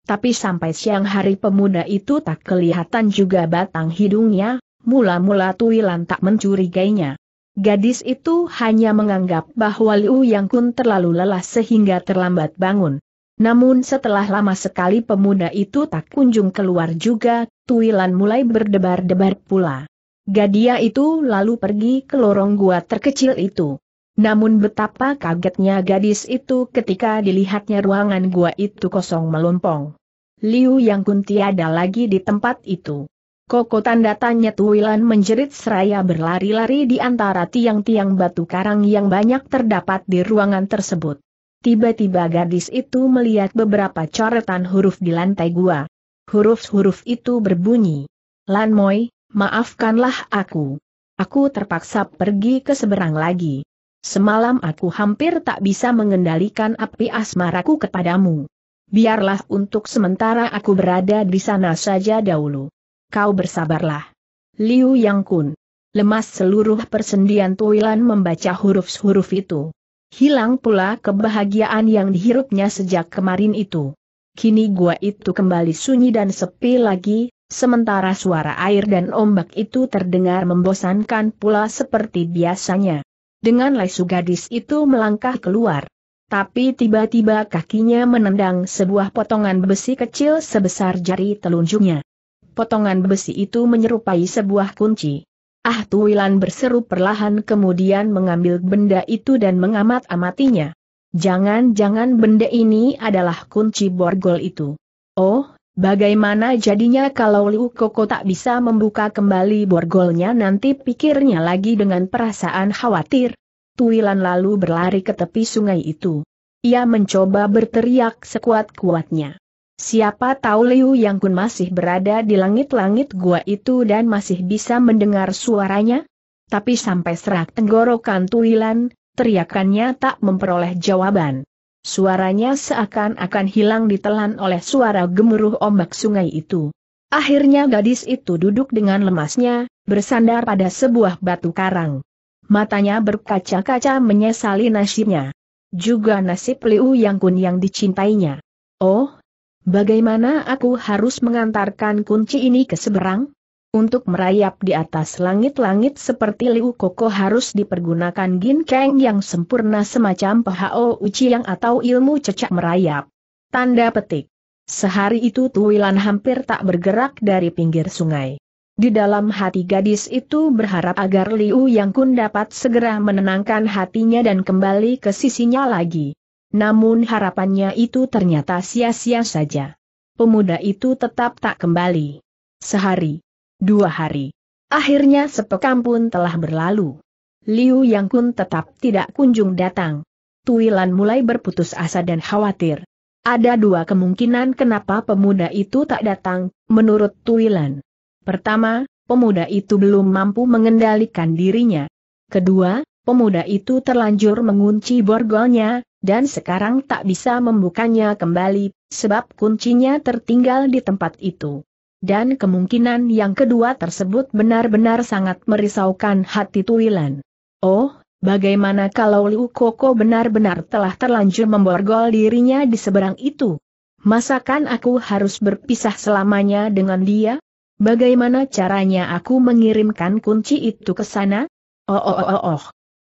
Tapi sampai siang hari pemuda itu tak kelihatan juga batang hidungnya, mula-mula Tuilan tak mencurigainya. Gadis itu hanya menganggap bahwa Liu Yang Kun terlalu lelah sehingga terlambat bangun. Namun setelah lama sekali pemuda itu tak kunjung keluar juga, Tuilan mulai berdebar-debar pula. Gadia itu lalu pergi ke lorong gua terkecil itu. Namun betapa kagetnya gadis itu ketika dilihatnya ruangan gua itu kosong melompong. Liu Yang Kun tiada lagi di tempat itu. Koko tanda tanya Tuilan menjerit seraya berlari-lari di antara tiang-tiang batu karang yang banyak terdapat di ruangan tersebut. Tiba-tiba gadis itu melihat beberapa coretan huruf di lantai gua. Huruf-huruf itu berbunyi. Lan Moi, maafkanlah aku. Aku terpaksa pergi ke seberang lagi. Semalam aku hampir tak bisa mengendalikan api asmaraku kepadamu. Biarlah untuk sementara aku berada di sana saja dahulu. Kau bersabarlah. Liu Yang Kun. Lemas seluruh persendian Tuilan membaca huruf-huruf itu. Hilang pula kebahagiaan yang dihirupnya sejak kemarin itu. Kini gua itu kembali sunyi dan sepi lagi, sementara suara air dan ombak itu terdengar membosankan pula seperti biasanya. Dengan lesu gadis itu melangkah keluar. Tapi tiba-tiba kakinya menendang sebuah potongan besi kecil sebesar jari telunjuknya. Potongan besi itu menyerupai sebuah kunci. Ah Tuwilan berseru perlahan kemudian mengambil benda itu dan mengamat-amatinya. Jangan-jangan benda ini adalah kunci borgol itu. Oh, bagaimana jadinya kalau Liu Koko tak bisa membuka kembali borgolnya nanti pikirnya lagi dengan perasaan khawatir. Tuilan lalu berlari ke tepi sungai itu. Ia mencoba berteriak sekuat-kuatnya. Siapa tahu Liu Yang Kun masih berada di langit-langit gua itu dan masih bisa mendengar suaranya? Tapi sampai serak tenggorokan Tuilan, teriakannya tak memperoleh jawaban. Suaranya seakan-akan hilang ditelan oleh suara gemuruh ombak sungai itu. Akhirnya gadis itu duduk dengan lemasnya, bersandar pada sebuah batu karang matanya berkaca-kaca menyesali nasibnya. Juga nasib Liu Yang Kun yang dicintainya. Oh, bagaimana aku harus mengantarkan kunci ini ke seberang? Untuk merayap di atas langit-langit seperti Liu Koko harus dipergunakan ginkeng yang sempurna semacam PHO yang atau ilmu cecak merayap. Tanda petik. Sehari itu Tuwilan hampir tak bergerak dari pinggir sungai. Di dalam hati gadis itu berharap agar Liu Yang Kun dapat segera menenangkan hatinya dan kembali ke sisinya lagi. Namun harapannya itu ternyata sia-sia saja. Pemuda itu tetap tak kembali. Sehari. Dua hari. Akhirnya sepekan pun telah berlalu. Liu Yang Kun tetap tidak kunjung datang. Tuilan mulai berputus asa dan khawatir. Ada dua kemungkinan kenapa pemuda itu tak datang, menurut Tuilan. Pertama, pemuda itu belum mampu mengendalikan dirinya. Kedua, pemuda itu terlanjur mengunci borgolnya, dan sekarang tak bisa membukanya kembali, sebab kuncinya tertinggal di tempat itu. Dan kemungkinan yang kedua tersebut benar-benar sangat merisaukan hati Tuilan. Oh, bagaimana kalau Liu Koko benar-benar telah terlanjur memborgol dirinya di seberang itu? Masakan aku harus berpisah selamanya dengan dia? Bagaimana caranya aku mengirimkan kunci itu ke sana? Oh oh oh oh oh.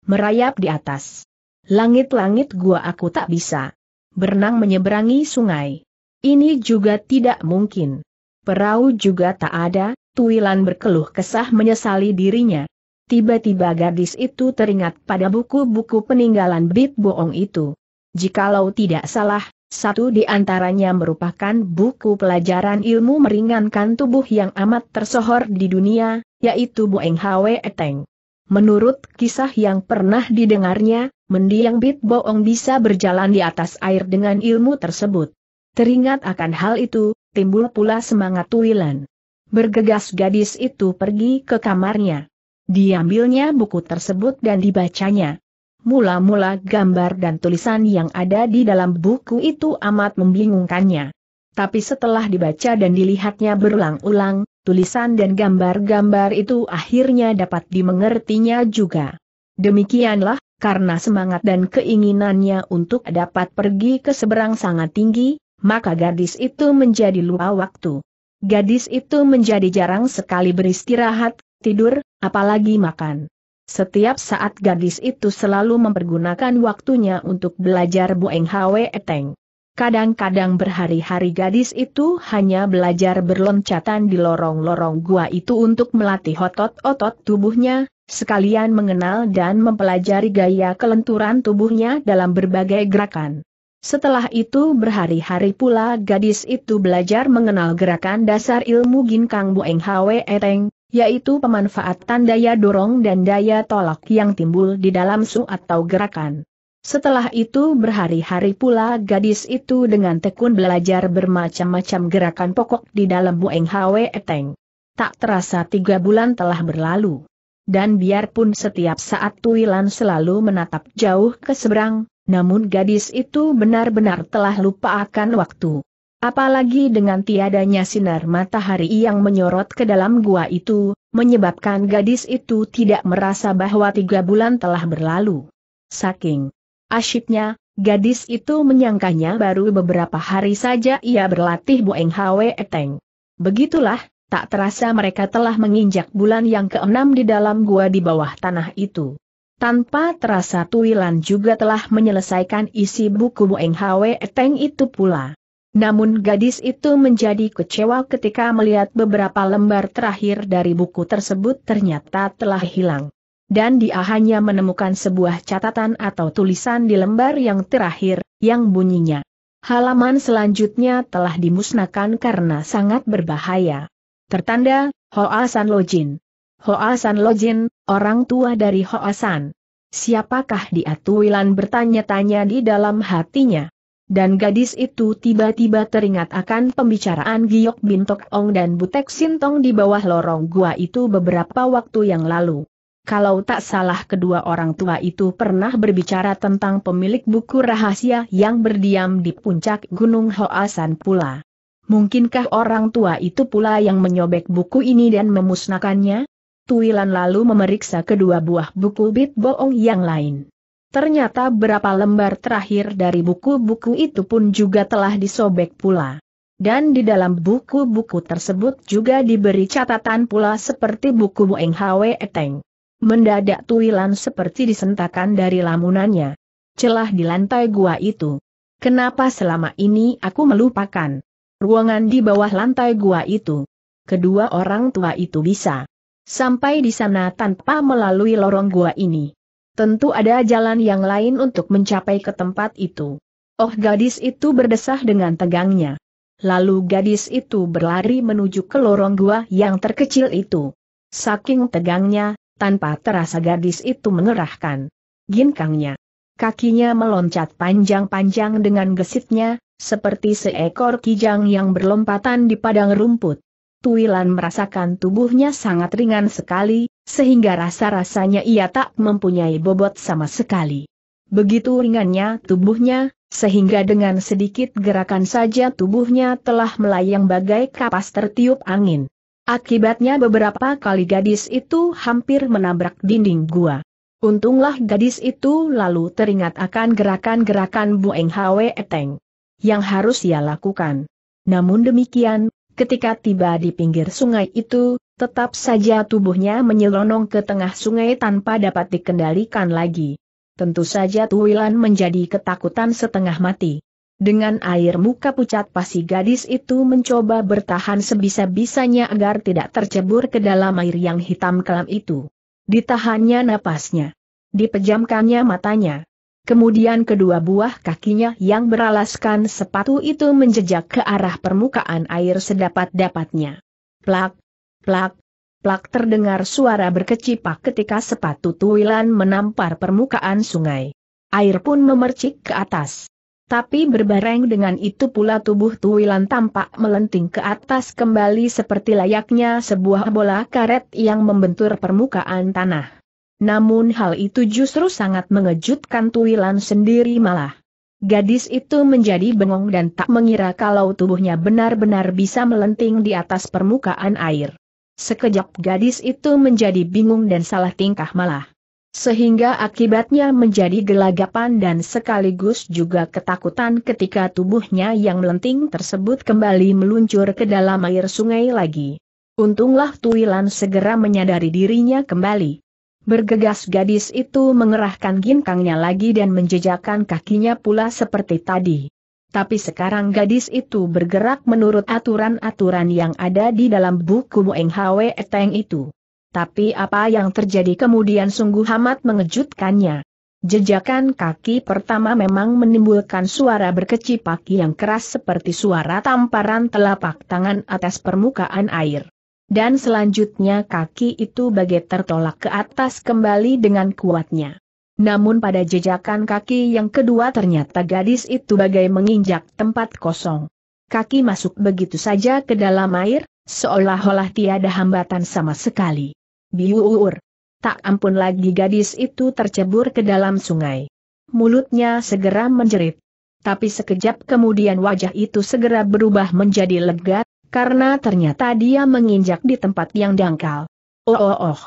Merayap di atas. Langit-langit gua aku tak bisa. Berenang menyeberangi sungai. Ini juga tidak mungkin. Perahu juga tak ada, Tuilan berkeluh kesah menyesali dirinya. Tiba-tiba gadis itu teringat pada buku-buku peninggalan Bit Boong itu. Jikalau tidak salah, satu di antaranya merupakan buku pelajaran ilmu meringankan tubuh yang amat tersohor di dunia, yaitu Boeng Hwe Eteng. Menurut kisah yang pernah didengarnya, mendiang Bit Boong bisa berjalan di atas air dengan ilmu tersebut. Teringat akan hal itu, timbul pula semangat tuilan. Bergegas gadis itu pergi ke kamarnya. Diambilnya buku tersebut dan dibacanya mula-mula gambar dan tulisan yang ada di dalam buku itu amat membingungkannya. Tapi setelah dibaca dan dilihatnya berulang-ulang, tulisan dan gambar-gambar itu akhirnya dapat dimengertinya juga. Demikianlah, karena semangat dan keinginannya untuk dapat pergi ke seberang sangat tinggi, maka gadis itu menjadi lupa waktu. Gadis itu menjadi jarang sekali beristirahat, tidur, apalagi makan. Setiap saat gadis itu selalu mempergunakan waktunya untuk belajar Boeng Hwe Eteng. Kadang-kadang berhari-hari gadis itu hanya belajar berloncatan di lorong-lorong gua itu untuk melatih otot-otot tubuhnya, sekalian mengenal dan mempelajari gaya kelenturan tubuhnya dalam berbagai gerakan. Setelah itu berhari-hari pula gadis itu belajar mengenal gerakan dasar ilmu ginkang Boeng Hwe Eteng, yaitu pemanfaatan daya dorong dan daya tolak yang timbul di dalam su atau gerakan. Setelah itu berhari-hari pula gadis itu dengan tekun belajar bermacam-macam gerakan pokok di dalam Bueng Hwe Eteng. Tak terasa tiga bulan telah berlalu. Dan biarpun setiap saat Tuilan selalu menatap jauh ke seberang, namun gadis itu benar-benar telah lupa akan waktu. Apalagi dengan tiadanya sinar matahari yang menyorot ke dalam gua itu, menyebabkan gadis itu tidak merasa bahwa tiga bulan telah berlalu. Saking asyiknya, gadis itu menyangkanya baru beberapa hari saja ia berlatih bueng Hwe Eteng. Begitulah, tak terasa mereka telah menginjak bulan yang keenam di dalam gua di bawah tanah itu. Tanpa terasa Tuilan juga telah menyelesaikan isi buku bueng Hwe Eteng itu pula. Namun gadis itu menjadi kecewa ketika melihat beberapa lembar terakhir dari buku tersebut ternyata telah hilang. Dan dia hanya menemukan sebuah catatan atau tulisan di lembar yang terakhir, yang bunyinya. Halaman selanjutnya telah dimusnahkan karena sangat berbahaya. Tertanda, Hoasan Lojin. Hoasan Lojin, orang tua dari Hoasan. Siapakah dia Tuilan bertanya-tanya di dalam hatinya dan gadis itu tiba-tiba teringat akan pembicaraan Giok Bintok Ong dan Butek Sintong di bawah lorong gua itu beberapa waktu yang lalu. Kalau tak salah kedua orang tua itu pernah berbicara tentang pemilik buku rahasia yang berdiam di puncak Gunung Hoasan pula. Mungkinkah orang tua itu pula yang menyobek buku ini dan memusnahkannya? Tuilan lalu memeriksa kedua buah buku bit boong yang lain. Ternyata berapa lembar terakhir dari buku-buku itu pun juga telah disobek pula. Dan di dalam buku-buku tersebut juga diberi catatan pula seperti buku Boeng Hwe Eteng. Mendadak Tuilan seperti disentakan dari lamunannya. Celah di lantai gua itu. Kenapa selama ini aku melupakan? Ruangan di bawah lantai gua itu. Kedua orang tua itu bisa. Sampai di sana tanpa melalui lorong gua ini. Tentu ada jalan yang lain untuk mencapai ke tempat itu. Oh gadis itu berdesah dengan tegangnya. Lalu gadis itu berlari menuju ke lorong gua yang terkecil itu. Saking tegangnya, tanpa terasa gadis itu mengerahkan ginkangnya. Kakinya meloncat panjang-panjang dengan gesitnya, seperti seekor kijang yang berlompatan di padang rumput. Tuilan merasakan tubuhnya sangat ringan sekali, sehingga rasa-rasanya ia tak mempunyai bobot sama sekali. Begitu ringannya tubuhnya, sehingga dengan sedikit gerakan saja tubuhnya telah melayang bagai kapas tertiup angin. Akibatnya beberapa kali gadis itu hampir menabrak dinding gua. Untunglah gadis itu lalu teringat akan gerakan-gerakan Bu Eng Hwe Eteng yang harus ia lakukan. Namun demikian, Ketika tiba di pinggir sungai itu, tetap saja tubuhnya menyelonong ke tengah sungai tanpa dapat dikendalikan lagi. Tentu saja Tuwilan menjadi ketakutan setengah mati. Dengan air muka pucat pasi gadis itu mencoba bertahan sebisa-bisanya agar tidak tercebur ke dalam air yang hitam kelam itu. Ditahannya napasnya. Dipejamkannya matanya. Kemudian kedua buah kakinya yang beralaskan sepatu itu menjejak ke arah permukaan air sedapat-dapatnya. Plak, plak, plak terdengar suara berkecipak ketika sepatu tuilan menampar permukaan sungai. Air pun memercik ke atas. Tapi berbareng dengan itu pula tubuh tuilan tampak melenting ke atas kembali seperti layaknya sebuah bola karet yang membentur permukaan tanah. Namun hal itu justru sangat mengejutkan Tuilan sendiri malah. Gadis itu menjadi bengong dan tak mengira kalau tubuhnya benar-benar bisa melenting di atas permukaan air. Sekejap gadis itu menjadi bingung dan salah tingkah malah. Sehingga akibatnya menjadi gelagapan dan sekaligus juga ketakutan ketika tubuhnya yang melenting tersebut kembali meluncur ke dalam air sungai lagi. Untunglah Tuilan segera menyadari dirinya kembali. Bergegas gadis itu mengerahkan ginkangnya lagi dan menjejakkan kakinya pula seperti tadi. Tapi sekarang gadis itu bergerak menurut aturan-aturan yang ada di dalam buku Mueng Hwe Eteng itu. Tapi apa yang terjadi kemudian sungguh amat mengejutkannya. Jejakan kaki pertama memang menimbulkan suara berkecipaki yang keras seperti suara tamparan telapak tangan atas permukaan air. Dan selanjutnya kaki itu bagai tertolak ke atas kembali dengan kuatnya. Namun pada jejakan kaki yang kedua ternyata gadis itu bagai menginjak tempat kosong. Kaki masuk begitu saja ke dalam air, seolah-olah tiada hambatan sama sekali. Biuur. Tak ampun lagi gadis itu tercebur ke dalam sungai. Mulutnya segera menjerit. Tapi sekejap kemudian wajah itu segera berubah menjadi lega, karena ternyata dia menginjak di tempat yang dangkal. Oh oh oh.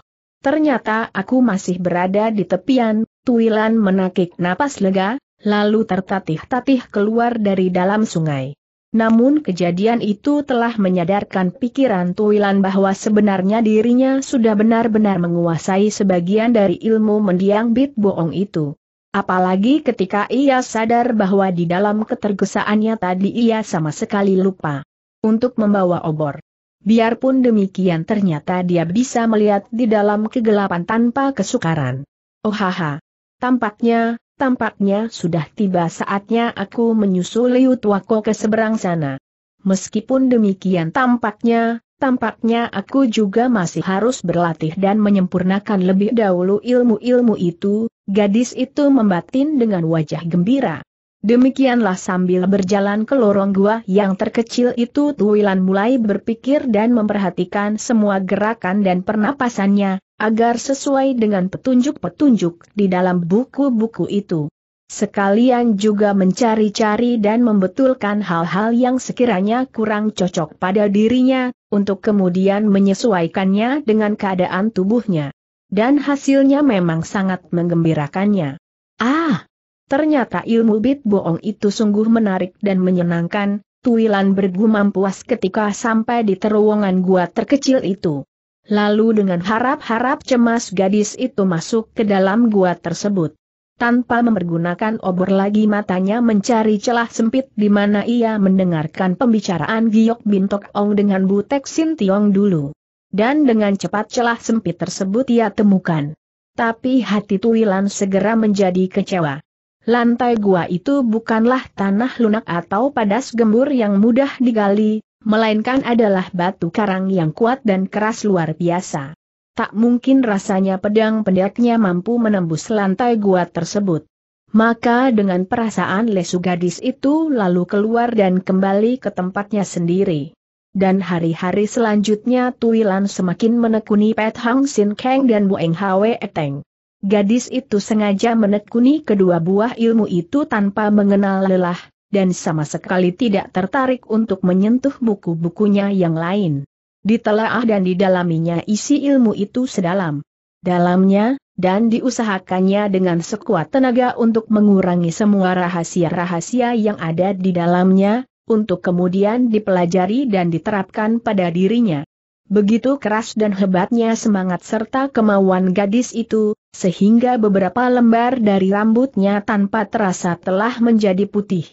Ternyata aku masih berada di tepian, Tuilan menakik napas lega, lalu tertatih-tatih keluar dari dalam sungai. Namun kejadian itu telah menyadarkan pikiran Tuilan bahwa sebenarnya dirinya sudah benar-benar menguasai sebagian dari ilmu mendiang bit bohong itu. Apalagi ketika ia sadar bahwa di dalam ketergesaannya tadi ia sama sekali lupa untuk membawa obor. Biarpun demikian ternyata dia bisa melihat di dalam kegelapan tanpa kesukaran. Oh haha. Tampaknya, tampaknya sudah tiba saatnya aku menyusul Liu Tuako ke seberang sana. Meskipun demikian tampaknya, tampaknya aku juga masih harus berlatih dan menyempurnakan lebih dahulu ilmu-ilmu itu, gadis itu membatin dengan wajah gembira. Demikianlah sambil berjalan ke lorong gua yang terkecil itu Tuwilan mulai berpikir dan memperhatikan semua gerakan dan pernapasannya, agar sesuai dengan petunjuk-petunjuk di dalam buku-buku itu. Sekalian juga mencari-cari dan membetulkan hal-hal yang sekiranya kurang cocok pada dirinya, untuk kemudian menyesuaikannya dengan keadaan tubuhnya. Dan hasilnya memang sangat menggembirakannya. Ah! Ternyata ilmu bit bohong itu sungguh menarik dan menyenangkan, Tuilan bergumam puas ketika sampai di terowongan gua terkecil itu. Lalu dengan harap-harap cemas gadis itu masuk ke dalam gua tersebut. Tanpa memergunakan obor lagi matanya mencari celah sempit di mana ia mendengarkan pembicaraan Giok Bintok Ong dengan Butek Tiong dulu. Dan dengan cepat celah sempit tersebut ia temukan. Tapi hati Tuilan segera menjadi kecewa. Lantai gua itu bukanlah tanah lunak atau padas gembur yang mudah digali, melainkan adalah batu karang yang kuat dan keras luar biasa. Tak mungkin rasanya pedang pendeknya mampu menembus lantai gua tersebut. Maka dengan perasaan lesu gadis itu lalu keluar dan kembali ke tempatnya sendiri. Dan hari-hari selanjutnya Tuilan semakin menekuni Pet Hang Sin Kang dan Boeng Hwe Eteng. Gadis itu sengaja menekuni kedua buah ilmu itu tanpa mengenal lelah, dan sama sekali tidak tertarik untuk menyentuh buku-bukunya yang lain. Ditelaah dan didalaminya isi ilmu itu sedalam. Dalamnya, dan diusahakannya dengan sekuat tenaga untuk mengurangi semua rahasia-rahasia yang ada di dalamnya, untuk kemudian dipelajari dan diterapkan pada dirinya. Begitu keras dan hebatnya semangat serta kemauan gadis itu, sehingga beberapa lembar dari rambutnya tanpa terasa telah menjadi putih.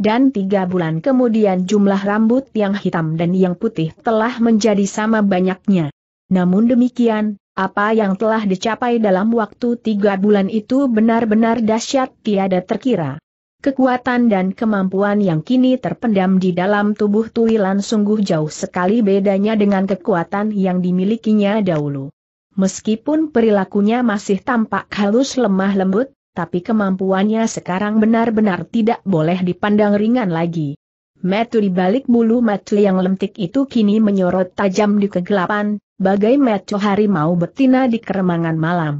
Dan tiga bulan kemudian jumlah rambut yang hitam dan yang putih telah menjadi sama banyaknya. Namun demikian, apa yang telah dicapai dalam waktu tiga bulan itu benar-benar dahsyat tiada terkira. Kekuatan dan kemampuan yang kini terpendam di dalam tubuh Tuilan sungguh jauh sekali bedanya dengan kekuatan yang dimilikinya dahulu. Meskipun perilakunya masih tampak halus lemah lembut, tapi kemampuannya sekarang benar-benar tidak boleh dipandang ringan lagi. Metu di balik bulu metu yang lentik itu kini menyorot tajam di kegelapan, bagai metu harimau betina di keremangan malam.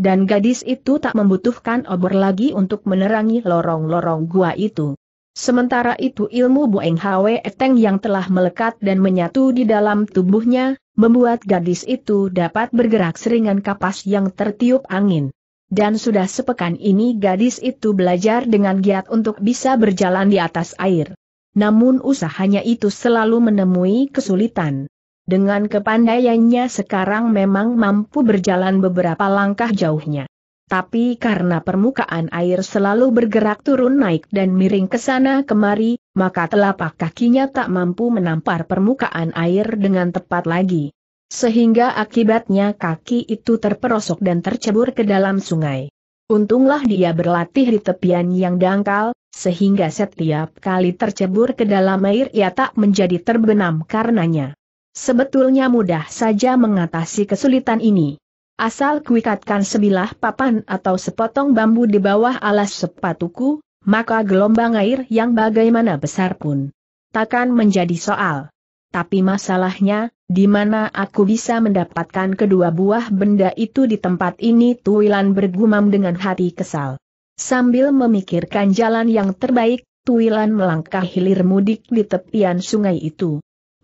Dan gadis itu tak membutuhkan obor lagi untuk menerangi lorong-lorong gua itu. Sementara itu ilmu Boeng Hwe teng yang telah melekat dan menyatu di dalam tubuhnya, membuat gadis itu dapat bergerak seringan kapas yang tertiup angin. Dan sudah sepekan ini gadis itu belajar dengan giat untuk bisa berjalan di atas air. Namun usahanya itu selalu menemui kesulitan. Dengan kepandaiannya sekarang memang mampu berjalan beberapa langkah jauhnya tapi karena permukaan air selalu bergerak turun naik dan miring ke sana kemari, maka telapak kakinya tak mampu menampar permukaan air dengan tepat lagi. Sehingga akibatnya kaki itu terperosok dan tercebur ke dalam sungai. Untunglah dia berlatih di tepian yang dangkal, sehingga setiap kali tercebur ke dalam air ia tak menjadi terbenam karenanya. Sebetulnya mudah saja mengatasi kesulitan ini. Asal kuikatkan sebilah papan atau sepotong bambu di bawah alas sepatuku, maka gelombang air yang bagaimana besar pun takkan menjadi soal. Tapi masalahnya, di mana aku bisa mendapatkan kedua buah benda itu di tempat ini Tuilan bergumam dengan hati kesal. Sambil memikirkan jalan yang terbaik, Tuilan melangkah hilir mudik di tepian sungai itu.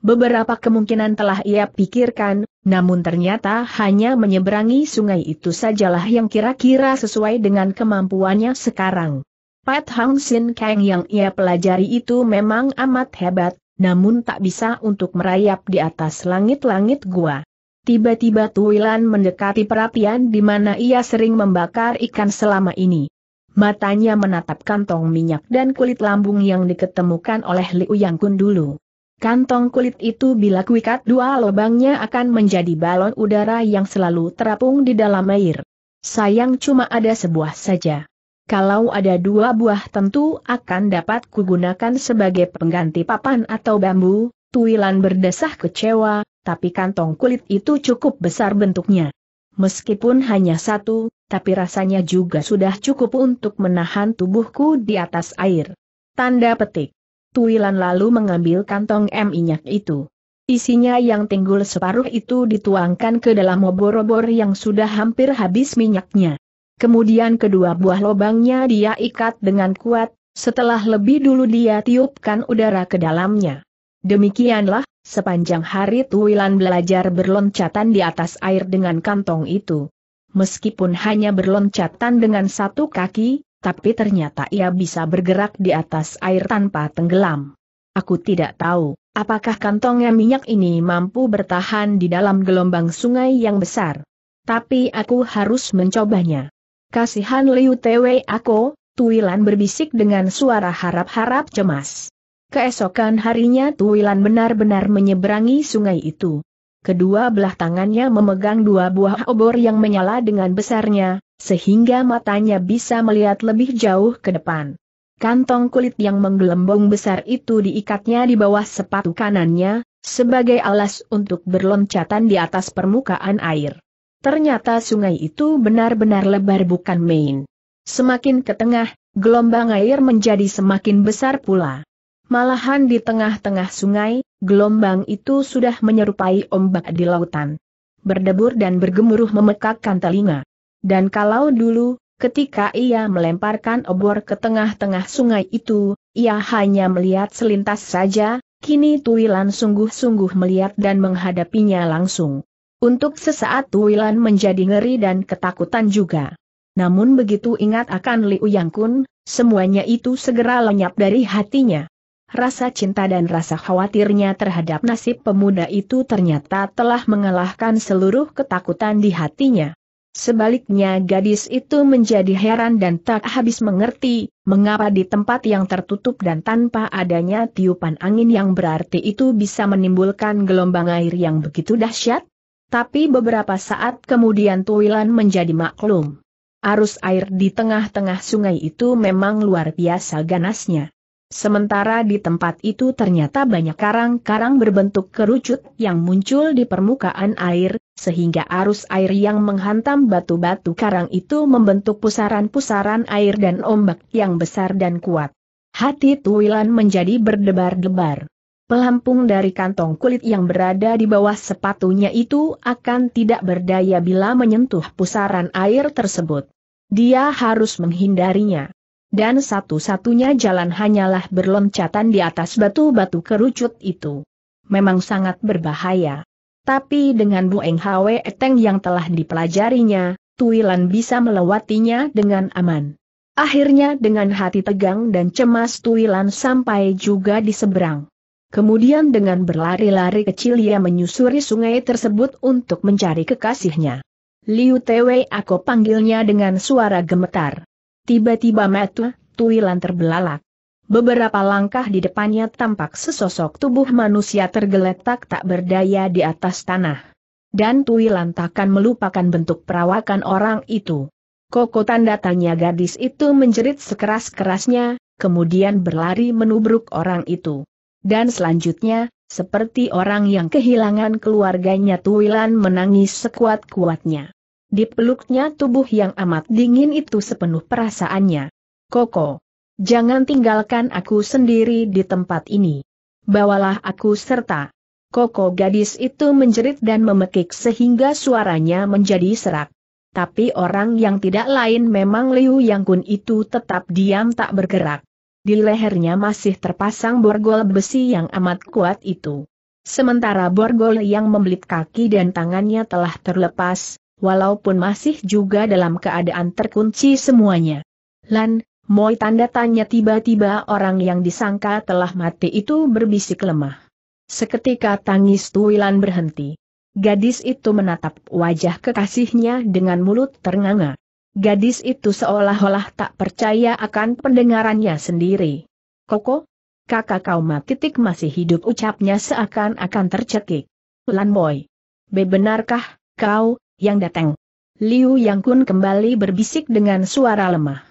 Beberapa kemungkinan telah ia pikirkan, namun ternyata hanya menyeberangi sungai itu sajalah yang kira-kira sesuai dengan kemampuannya sekarang. Pat Hang Sin Kang yang ia pelajari itu memang amat hebat, namun tak bisa untuk merayap di atas langit-langit gua. Tiba-tiba Tuilan mendekati perapian di mana ia sering membakar ikan selama ini. Matanya menatap kantong minyak dan kulit lambung yang diketemukan oleh Liu Yang Kun dulu. Kantong kulit itu bila kuikat dua lubangnya akan menjadi balon udara yang selalu terapung di dalam air. Sayang cuma ada sebuah saja. Kalau ada dua buah tentu akan dapat kugunakan sebagai pengganti papan atau bambu, Tuilan berdesah kecewa, tapi kantong kulit itu cukup besar bentuknya. Meskipun hanya satu, tapi rasanya juga sudah cukup untuk menahan tubuhku di atas air. Tanda petik. Tuilan lalu mengambil kantong M minyak itu. Isinya yang tinggul separuh itu dituangkan ke dalam obor-obor yang sudah hampir habis minyaknya. Kemudian kedua buah lobangnya dia ikat dengan kuat, setelah lebih dulu dia tiupkan udara ke dalamnya. Demikianlah, sepanjang hari Tuilan belajar berloncatan di atas air dengan kantong itu. Meskipun hanya berloncatan dengan satu kaki, tapi ternyata ia bisa bergerak di atas air tanpa tenggelam. Aku tidak tahu, apakah kantongnya minyak ini mampu bertahan di dalam gelombang sungai yang besar. Tapi aku harus mencobanya. Kasihan Liu Tewe aku, Tuilan berbisik dengan suara harap-harap cemas. Keesokan harinya Tuilan benar-benar menyeberangi sungai itu kedua belah tangannya memegang dua buah obor yang menyala dengan besarnya, sehingga matanya bisa melihat lebih jauh ke depan. Kantong kulit yang menggelembung besar itu diikatnya di bawah sepatu kanannya, sebagai alas untuk berloncatan di atas permukaan air. Ternyata sungai itu benar-benar lebar bukan main. Semakin ke tengah, gelombang air menjadi semakin besar pula. Malahan di tengah-tengah sungai, Gelombang itu sudah menyerupai ombak di lautan. Berdebur dan bergemuruh memekakkan telinga. Dan kalau dulu, ketika ia melemparkan obor ke tengah-tengah sungai itu, ia hanya melihat selintas saja, kini Tuilan sungguh-sungguh melihat dan menghadapinya langsung. Untuk sesaat Tuilan menjadi ngeri dan ketakutan juga. Namun begitu ingat akan Liu Yang Kun, semuanya itu segera lenyap dari hatinya rasa cinta dan rasa khawatirnya terhadap nasib pemuda itu ternyata telah mengalahkan seluruh ketakutan di hatinya. Sebaliknya gadis itu menjadi heran dan tak habis mengerti, mengapa di tempat yang tertutup dan tanpa adanya tiupan angin yang berarti itu bisa menimbulkan gelombang air yang begitu dahsyat? Tapi beberapa saat kemudian Tuilan menjadi maklum. Arus air di tengah-tengah sungai itu memang luar biasa ganasnya. Sementara di tempat itu ternyata banyak karang-karang berbentuk kerucut yang muncul di permukaan air, sehingga arus air yang menghantam batu-batu karang itu membentuk pusaran-pusaran air dan ombak yang besar dan kuat. Hati Tuwilan menjadi berdebar-debar. Pelampung dari kantong kulit yang berada di bawah sepatunya itu akan tidak berdaya bila menyentuh pusaran air tersebut. Dia harus menghindarinya dan satu-satunya jalan hanyalah berloncatan di atas batu-batu kerucut itu. Memang sangat berbahaya. Tapi dengan Bu Eng Hwe Eteng yang telah dipelajarinya, Tuilan bisa melewatinya dengan aman. Akhirnya dengan hati tegang dan cemas Tuilan sampai juga di seberang. Kemudian dengan berlari-lari kecil ia menyusuri sungai tersebut untuk mencari kekasihnya. Liu Tewei aku panggilnya dengan suara gemetar. Tiba-tiba metu, Tuilan terbelalak. Beberapa langkah di depannya tampak sesosok tubuh manusia tergeletak tak berdaya di atas tanah. Dan Tuilan takkan melupakan bentuk perawakan orang itu. Koko tanda tanya gadis itu menjerit sekeras-kerasnya, kemudian berlari menubruk orang itu. Dan selanjutnya, seperti orang yang kehilangan keluarganya Tuilan menangis sekuat-kuatnya. Dipeluknya tubuh yang amat dingin itu sepenuh perasaannya. Koko, jangan tinggalkan aku sendiri di tempat ini. Bawalah aku serta. Koko gadis itu menjerit dan memekik sehingga suaranya menjadi serak. Tapi orang yang tidak lain memang Liu Yang Kun itu tetap diam tak bergerak. Di lehernya masih terpasang borgol besi yang amat kuat itu. Sementara borgol yang membelit kaki dan tangannya telah terlepas, walaupun masih juga dalam keadaan terkunci semuanya. Lan, Moi tanda tanya tiba-tiba orang yang disangka telah mati itu berbisik lemah. Seketika tangis Tuilan berhenti. Gadis itu menatap wajah kekasihnya dengan mulut ternganga. Gadis itu seolah-olah tak percaya akan pendengarannya sendiri. Koko, kakak kau mati titik masih hidup ucapnya seakan-akan tercekik. Lan Moi, bebenarkah, kau, yang datang. Liu Yang Kun kembali berbisik dengan suara lemah.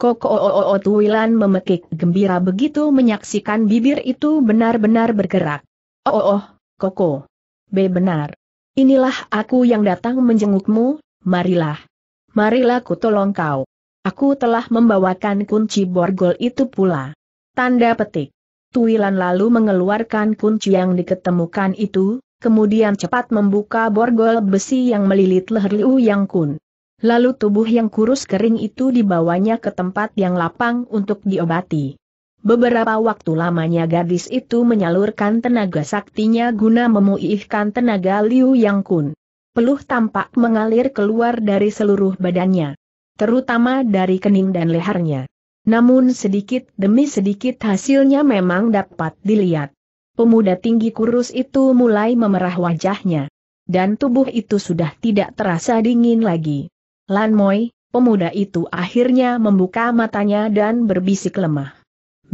Koko Oo Tuilan memekik gembira begitu menyaksikan bibir itu benar-benar bergerak. Oh, oh, Koko. B benar. Inilah aku yang datang menjengukmu, marilah. Marilah ku tolong kau. Aku telah membawakan kunci borgol itu pula. Tanda petik. Tuilan lalu mengeluarkan kunci yang diketemukan itu, kemudian cepat membuka borgol besi yang melilit leher Liu Yang Kun. Lalu tubuh yang kurus kering itu dibawanya ke tempat yang lapang untuk diobati. Beberapa waktu lamanya gadis itu menyalurkan tenaga saktinya guna memuihkan tenaga Liu Yang Kun. Peluh tampak mengalir keluar dari seluruh badannya. Terutama dari kening dan lehernya. Namun sedikit demi sedikit hasilnya memang dapat dilihat. Pemuda tinggi kurus itu mulai memerah wajahnya. Dan tubuh itu sudah tidak terasa dingin lagi. Lan Moi, pemuda itu akhirnya membuka matanya dan berbisik lemah.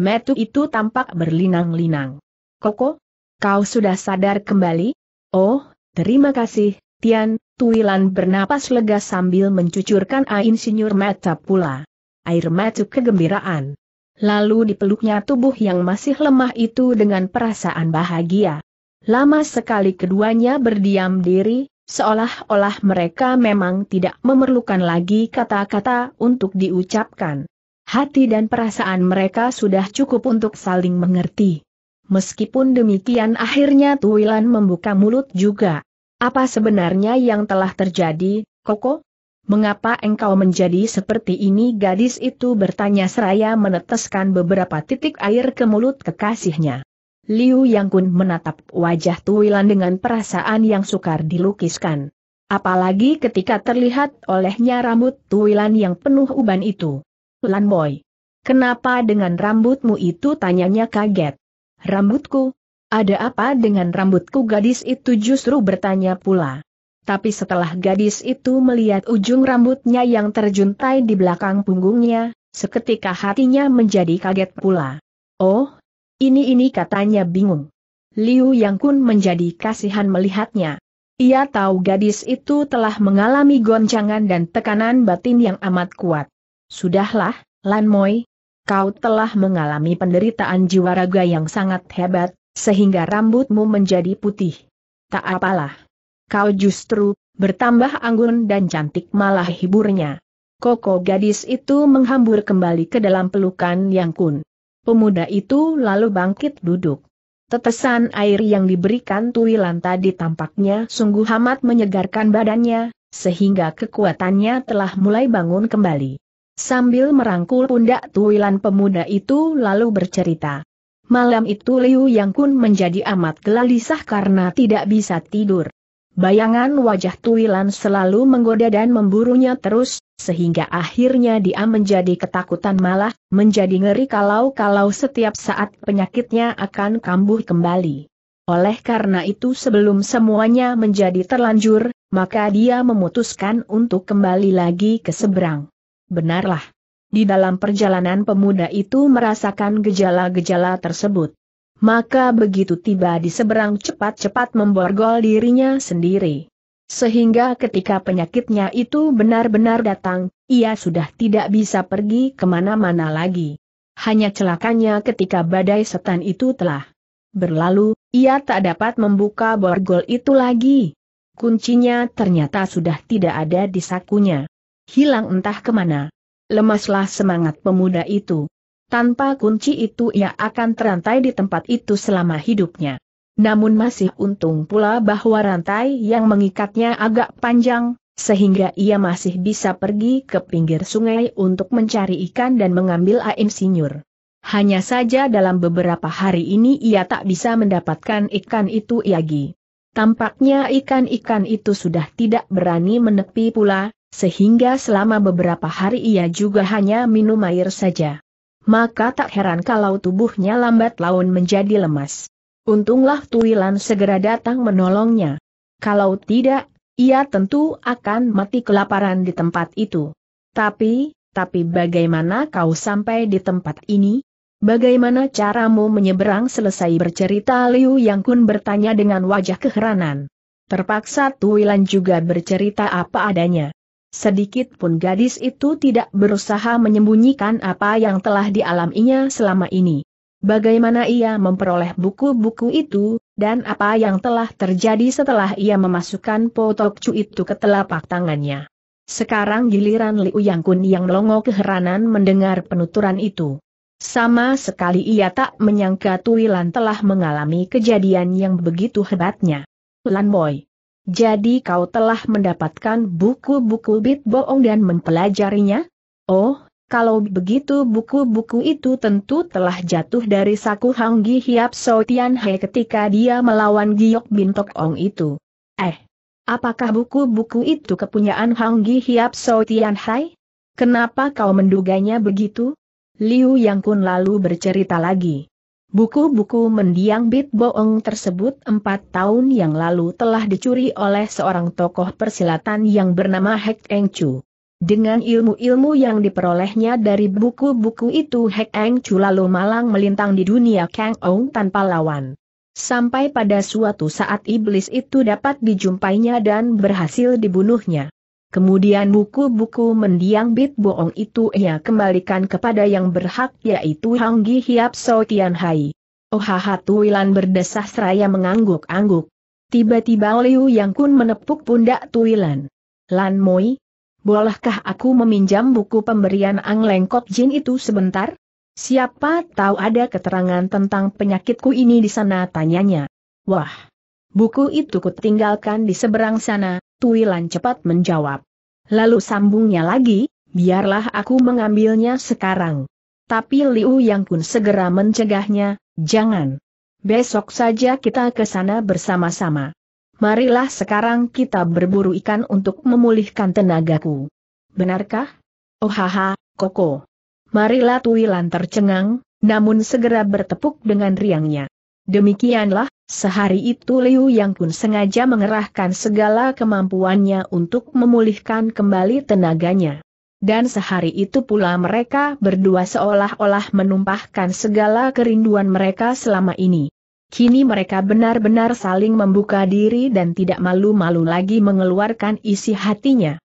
Metu itu tampak berlinang-linang. Koko, kau sudah sadar kembali? Oh, terima kasih, Tian, Tuilan bernapas lega sambil mencucurkan air sinyur mata pula. Air mata kegembiraan lalu dipeluknya tubuh yang masih lemah itu dengan perasaan bahagia. Lama sekali keduanya berdiam diri, seolah-olah mereka memang tidak memerlukan lagi kata-kata untuk diucapkan. Hati dan perasaan mereka sudah cukup untuk saling mengerti. Meskipun demikian akhirnya Tuilan membuka mulut juga. Apa sebenarnya yang telah terjadi, Koko? Mengapa engkau menjadi seperti ini gadis itu bertanya seraya meneteskan beberapa titik air ke mulut kekasihnya. Liu Yang Kun menatap wajah Tuilan dengan perasaan yang sukar dilukiskan. Apalagi ketika terlihat olehnya rambut Tuilan yang penuh uban itu. Lan Boy. Kenapa dengan rambutmu itu tanyanya kaget. Rambutku? Ada apa dengan rambutku gadis itu justru bertanya pula. Tapi setelah gadis itu melihat ujung rambutnya yang terjuntai di belakang punggungnya, seketika hatinya menjadi kaget pula. Oh, ini-ini katanya bingung. Liu Yang Kun menjadi kasihan melihatnya. Ia tahu gadis itu telah mengalami goncangan dan tekanan batin yang amat kuat. Sudahlah, Lan Moi. Kau telah mengalami penderitaan jiwa raga yang sangat hebat, sehingga rambutmu menjadi putih. Tak apalah kau justru, bertambah anggun dan cantik malah hiburnya. Koko gadis itu menghambur kembali ke dalam pelukan Yang Kun. Pemuda itu lalu bangkit duduk. Tetesan air yang diberikan Tuilan tadi tampaknya sungguh amat menyegarkan badannya, sehingga kekuatannya telah mulai bangun kembali. Sambil merangkul pundak Tuilan pemuda itu lalu bercerita. Malam itu Liu Yang Kun menjadi amat gelisah karena tidak bisa tidur. Bayangan wajah Tuilan selalu menggoda dan memburunya terus, sehingga akhirnya dia menjadi ketakutan malah, menjadi ngeri kalau-kalau setiap saat penyakitnya akan kambuh kembali. Oleh karena itu sebelum semuanya menjadi terlanjur, maka dia memutuskan untuk kembali lagi ke seberang. Benarlah. Di dalam perjalanan pemuda itu merasakan gejala-gejala tersebut maka begitu tiba di seberang cepat-cepat memborgol dirinya sendiri. Sehingga ketika penyakitnya itu benar-benar datang, ia sudah tidak bisa pergi kemana-mana lagi. Hanya celakanya ketika badai setan itu telah berlalu, ia tak dapat membuka borgol itu lagi. Kuncinya ternyata sudah tidak ada di sakunya. Hilang entah kemana. Lemaslah semangat pemuda itu. Tanpa kunci itu ia akan terantai di tempat itu selama hidupnya. Namun masih untung pula bahwa rantai yang mengikatnya agak panjang, sehingga ia masih bisa pergi ke pinggir sungai untuk mencari ikan dan mengambil aim sinyur. Hanya saja dalam beberapa hari ini ia tak bisa mendapatkan ikan itu lagi. Tampaknya ikan-ikan itu sudah tidak berani menepi pula, sehingga selama beberapa hari ia juga hanya minum air saja maka tak heran kalau tubuhnya lambat laun menjadi lemas. Untunglah Tuilan segera datang menolongnya. Kalau tidak, ia tentu akan mati kelaparan di tempat itu. Tapi, tapi bagaimana kau sampai di tempat ini? Bagaimana caramu menyeberang selesai bercerita Liu Yang Kun bertanya dengan wajah keheranan. Terpaksa Tuilan juga bercerita apa adanya. Sedikit pun gadis itu tidak berusaha menyembunyikan apa yang telah dialaminya selama ini. Bagaimana ia memperoleh buku-buku itu, dan apa yang telah terjadi setelah ia memasukkan potokcu itu ke telapak tangannya. Sekarang giliran Liu Yang Kun yang melongo keheranan mendengar penuturan itu. Sama sekali ia tak menyangka Tuilan telah mengalami kejadian yang begitu hebatnya. Lan Boy, jadi kau telah mendapatkan buku-buku bit bohong dan mempelajarinya? Oh, kalau begitu buku-buku itu tentu telah jatuh dari saku Hang Gi Hiap So Tian He ketika dia melawan Giok Bin Tok Ong itu. Eh, apakah buku-buku itu kepunyaan Hang Gi Hiap So Tian Hai? Kenapa kau menduganya begitu? Liu Yang Kun lalu bercerita lagi. Buku-buku mendiang Bit Boong tersebut empat tahun yang lalu telah dicuri oleh seorang tokoh persilatan yang bernama Hek Eng Chu. Dengan ilmu-ilmu yang diperolehnya dari buku-buku itu Hek Eng Chu lalu malang melintang di dunia Kang Ong tanpa lawan. Sampai pada suatu saat iblis itu dapat dijumpainya dan berhasil dibunuhnya. Kemudian buku-buku mendiang Bit Boong itu ia kembalikan kepada yang berhak yaitu Hang Gi Hiap So Tian Hai. Oh, ha Tuilan berdesah seraya mengangguk-angguk. Tiba-tiba Liu Yang Kun menepuk pundak Tuilan. Lan Moi, bolehkah aku meminjam buku pemberian Ang Lengkok Jin itu sebentar? Siapa tahu ada keterangan tentang penyakitku ini di sana tanyanya. Wah, buku itu kutinggalkan di seberang sana, Tuilan cepat menjawab. Lalu sambungnya lagi, biarlah aku mengambilnya sekarang. Tapi Liu Yang pun segera mencegahnya, jangan. Besok saja kita ke sana bersama-sama. Marilah sekarang kita berburu ikan untuk memulihkan tenagaku. Benarkah? Oh haha, Koko. Marilah Tuilan tercengang, namun segera bertepuk dengan riangnya. Demikianlah, Sehari itu Liu Yang pun sengaja mengerahkan segala kemampuannya untuk memulihkan kembali tenaganya. Dan sehari itu pula mereka berdua seolah-olah menumpahkan segala kerinduan mereka selama ini. Kini mereka benar-benar saling membuka diri dan tidak malu-malu lagi mengeluarkan isi hatinya.